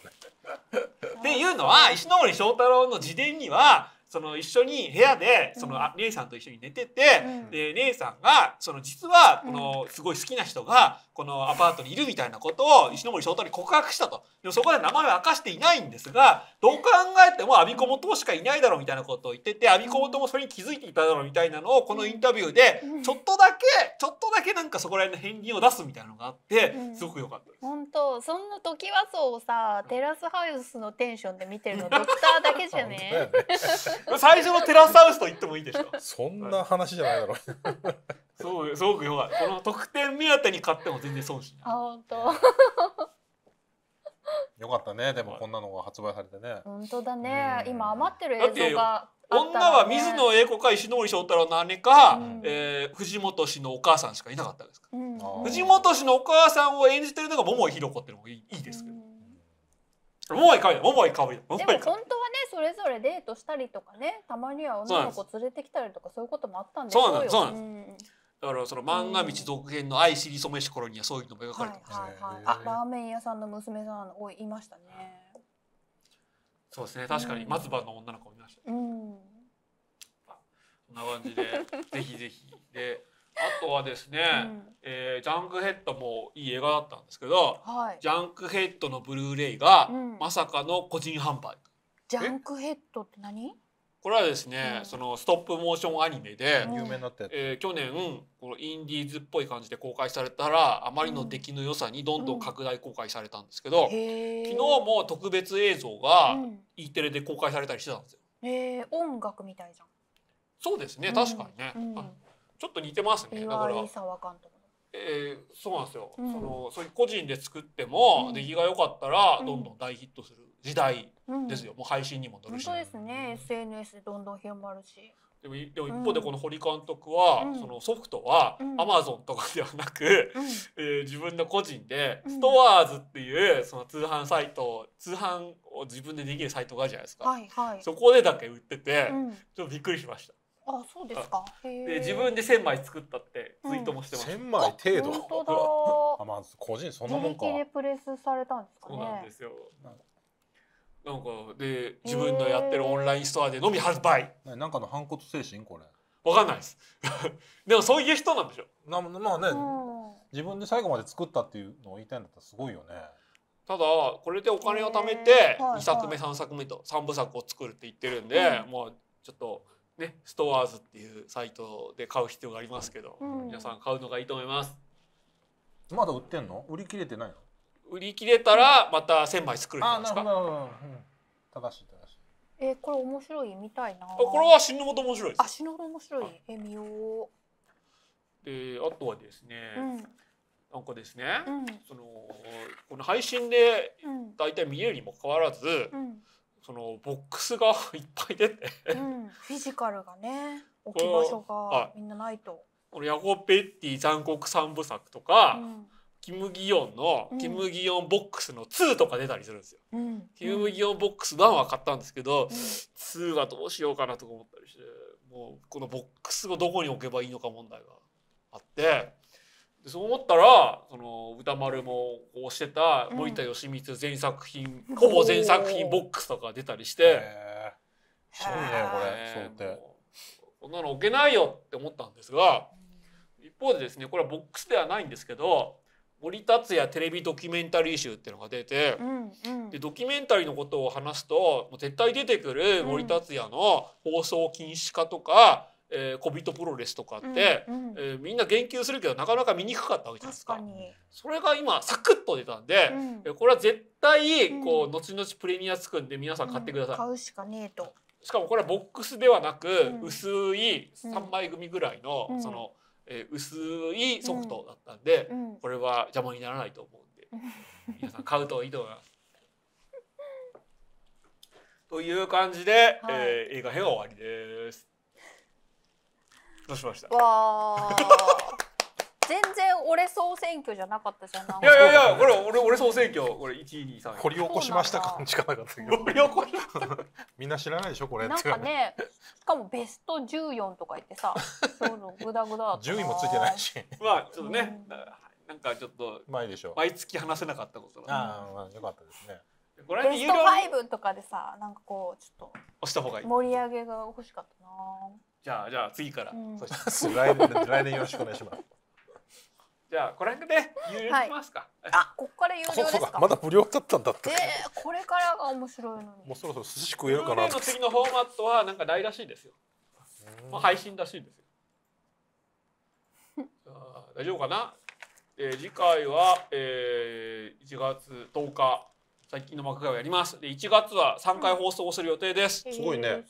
だね っていうのは石森章太郎の自伝にはその一緒に部屋でその、姉さんと一緒に寝てて、うん、で姉さんがその実はこのすごい好きな人がこのアパートにいるみたいなことを石森翔太に告白したとでもそこで名前は明かしていないんですがどう考えても阿鼻子元しかいないだろうみたいなことを言ってて阿鼻子元もそれに気づいていただろうみたいなのをこのインタビューでちょっとだけちょっとだけなんかそこら辺の片鱗を出すみたいなのがあってすごく良かったです。本当そんな時はそうさテラスハウスのテンションで見てるのドクターだけじゃね 最初のテラスハウスと言ってもいいでしょうそんな話じゃないだろうそうすごくよかったこの得点目当てに買っても全然損しないあ本当 よかったねでもこんなのが発売されてね本当だね、今余ってる映像が女は水野英子か石森章太郎何か、うん、えー、藤本氏のお母さんしかいなかったですかうん、藤本氏のお母さんを演じてるのが桃井弘子っていうのがいいですけど、うん、桃井かおりだ桃井かおりだでも本当はねそれぞれデートしたりとかねたまには女の子連れてきたりとかそういうこともあったんでしそうなんです。そうなんですだからその漫画道続編の愛しりそめし頃にはそういうのも描かれてます、はいはいはい、あラーメン屋さんの娘さんおいましたね、そうですね確かに松葉の女の子もいました、ね、うん、そんな感じで ぜひぜひであとはですね、うん、えー、ジャンクヘッドもいい映画だったんですけど、はい、ジャンクヘッドのブルーレイが、うん、まさかの個人販売、ジャンクヘッドって何これはですね、うん、そのストップモーションアニメで、有名になって、えー、去年このインディーズっぽい感じで公開されたらあまりの出来の良さにどんどん拡大公開されたんですけど、うん、昨日も特別映像が E テレで公開されたりしてたんですよ。うん、え音楽みたいじゃん。そうですね、確かにね、ちょっと似てますね。だから。えー、そうなんですよ、そのそういう個人で作っても出来が良かったらどんどん大ヒットする時代ですよ、うん、もう配信にも乗るし本当ですね、SNS どんどん広まるしでもでも一方でこの堀監督は、うん、そのソフトはアマゾンとかではなく、うん、えー、自分の個人でストアーズっていうその通販サイト通販を自分でできるサイトがあるじゃないですか、はいはい、そこでだけ売ってて、うん、ちょっとびっくりしました。あ、そうですか。で、自分で千枚作ったってツイートもしてまし千、枚程度。あ当だ。まあ、個人そんなもんか。プレスされたんですか、ね、そうなんですよ。なんかで自分のやってるオンラインストアでのみ発売なんかの反骨精神これわかんないです でもそういう人なんでしょなまあね、うん、自分で最後まで作ったっていうのを言いたいんだったらすごいよねただこれでお金を貯めて2作目3作目と3部作を作るって言ってるんで、うん、もうちょっとねストアーズっていうサイトで買う必要がありますけど、うん、皆さん買うのがいいと思いますまだ売ってんの売り切れてないの売り切れたらまた千枚作るんじゃないですうん、正しい正しい。えー、これ面白いみたいな。これは死ぬほど面白いです。あ死ぬほど面白い。え見よう。であとはですね、うん、なんかですね、うん、そのこの配信でだいたい見えるにもかかわらず、うん、そのボックスが いっぱい出てフィジカルがね 置き場所がみんなないと。このヤコペッティ残酷三部作とか。キム・ギヨンの、キム・ギヨンボックスの2とか出たりするんですよ。うん、キム・ギヨンボックス1は買ったんですけど、うん、2はどうしようかなとか思ったりしてもうこのボックスをどこに置けばいいのか問題があってでそう思ったらその歌丸もこうしてた森田義満全作品、ほぼ全作品ボックスとか出たりして。そうねこれそうってこんなの置けないよって思ったんですが一方でですねこれはボックスではないんですけど森達也テレビドキュメンタリー集っていうのが出て、うんうん、でドキュメンタリーのことを話すともう絶対出てくる森達也の放送禁止化とか、うん、えー、小人プロレスとかって、うんうん、えー、みんな言及するけどなかなか見にくかったわけじゃないですか。かそれが今サクッと出たんで、うん、これは絶対こう、うん、後々プレミアつくんで皆さん買ってください。買うしかねえとしかもこれはボックスではなく、薄い3枚組ぐらいの、その。えー、薄いソフトだったんで、うん、これは邪魔にならないと思うんで、うん、皆さん買うといいと思います。という感じで、はい、えー、映画編は終わりです。どうしました。わー全然俺総選挙じゃなかったじゃないいやいやいやこれ俺俺総選挙これ一二三掘り起こしましたかしかなかったけど掘り起こした。みんな知らないでしょこれなんかねしかもベスト十四とか言ってさそうそグダグダ順位もついてないしまあちょっとね、なんかちょっと前でしょ毎月話せなかったことああ、まあ、よかったですねこれベスト5とかでさなんかこうちょっと押した方がいい盛り上げが欲しかったなじゃあじゃあ次から、そして来年来年よろしくお願いしますじゃあこれで有料しますか、はい、あここから有料ですかまだ無料だったんだって。えー、これからが面白いのにもうそろそろ寿司食えるかなの次のフォーマットはなんかないらしいですよ、まあ、配信らしいですよ あ大丈夫かな、えー、次回は、えー、1月1日最近の幕会をやりますで1月は3回放送をする予定です、うん、すごいね、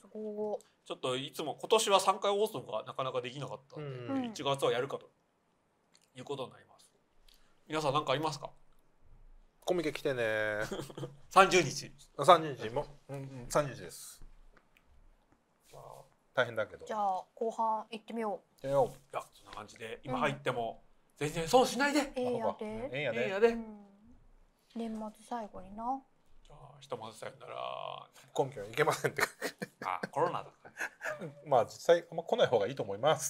ちょっといつも今年は3回放送がなかなかできなかったんで、うん、1月はやるかということになります皆さん何かありますかコミケ来てね 三十日三十日も、うんうん、三十日です、大変だけどじゃあ後半行ってみよう行ってみそんな感じで今入っても、全然損しないでええやでええやでえやで、うん、年末最後になじゃあひとまずさよならコミは行けませんってあコロナだ まあ実際あんま来ない方がいいと思います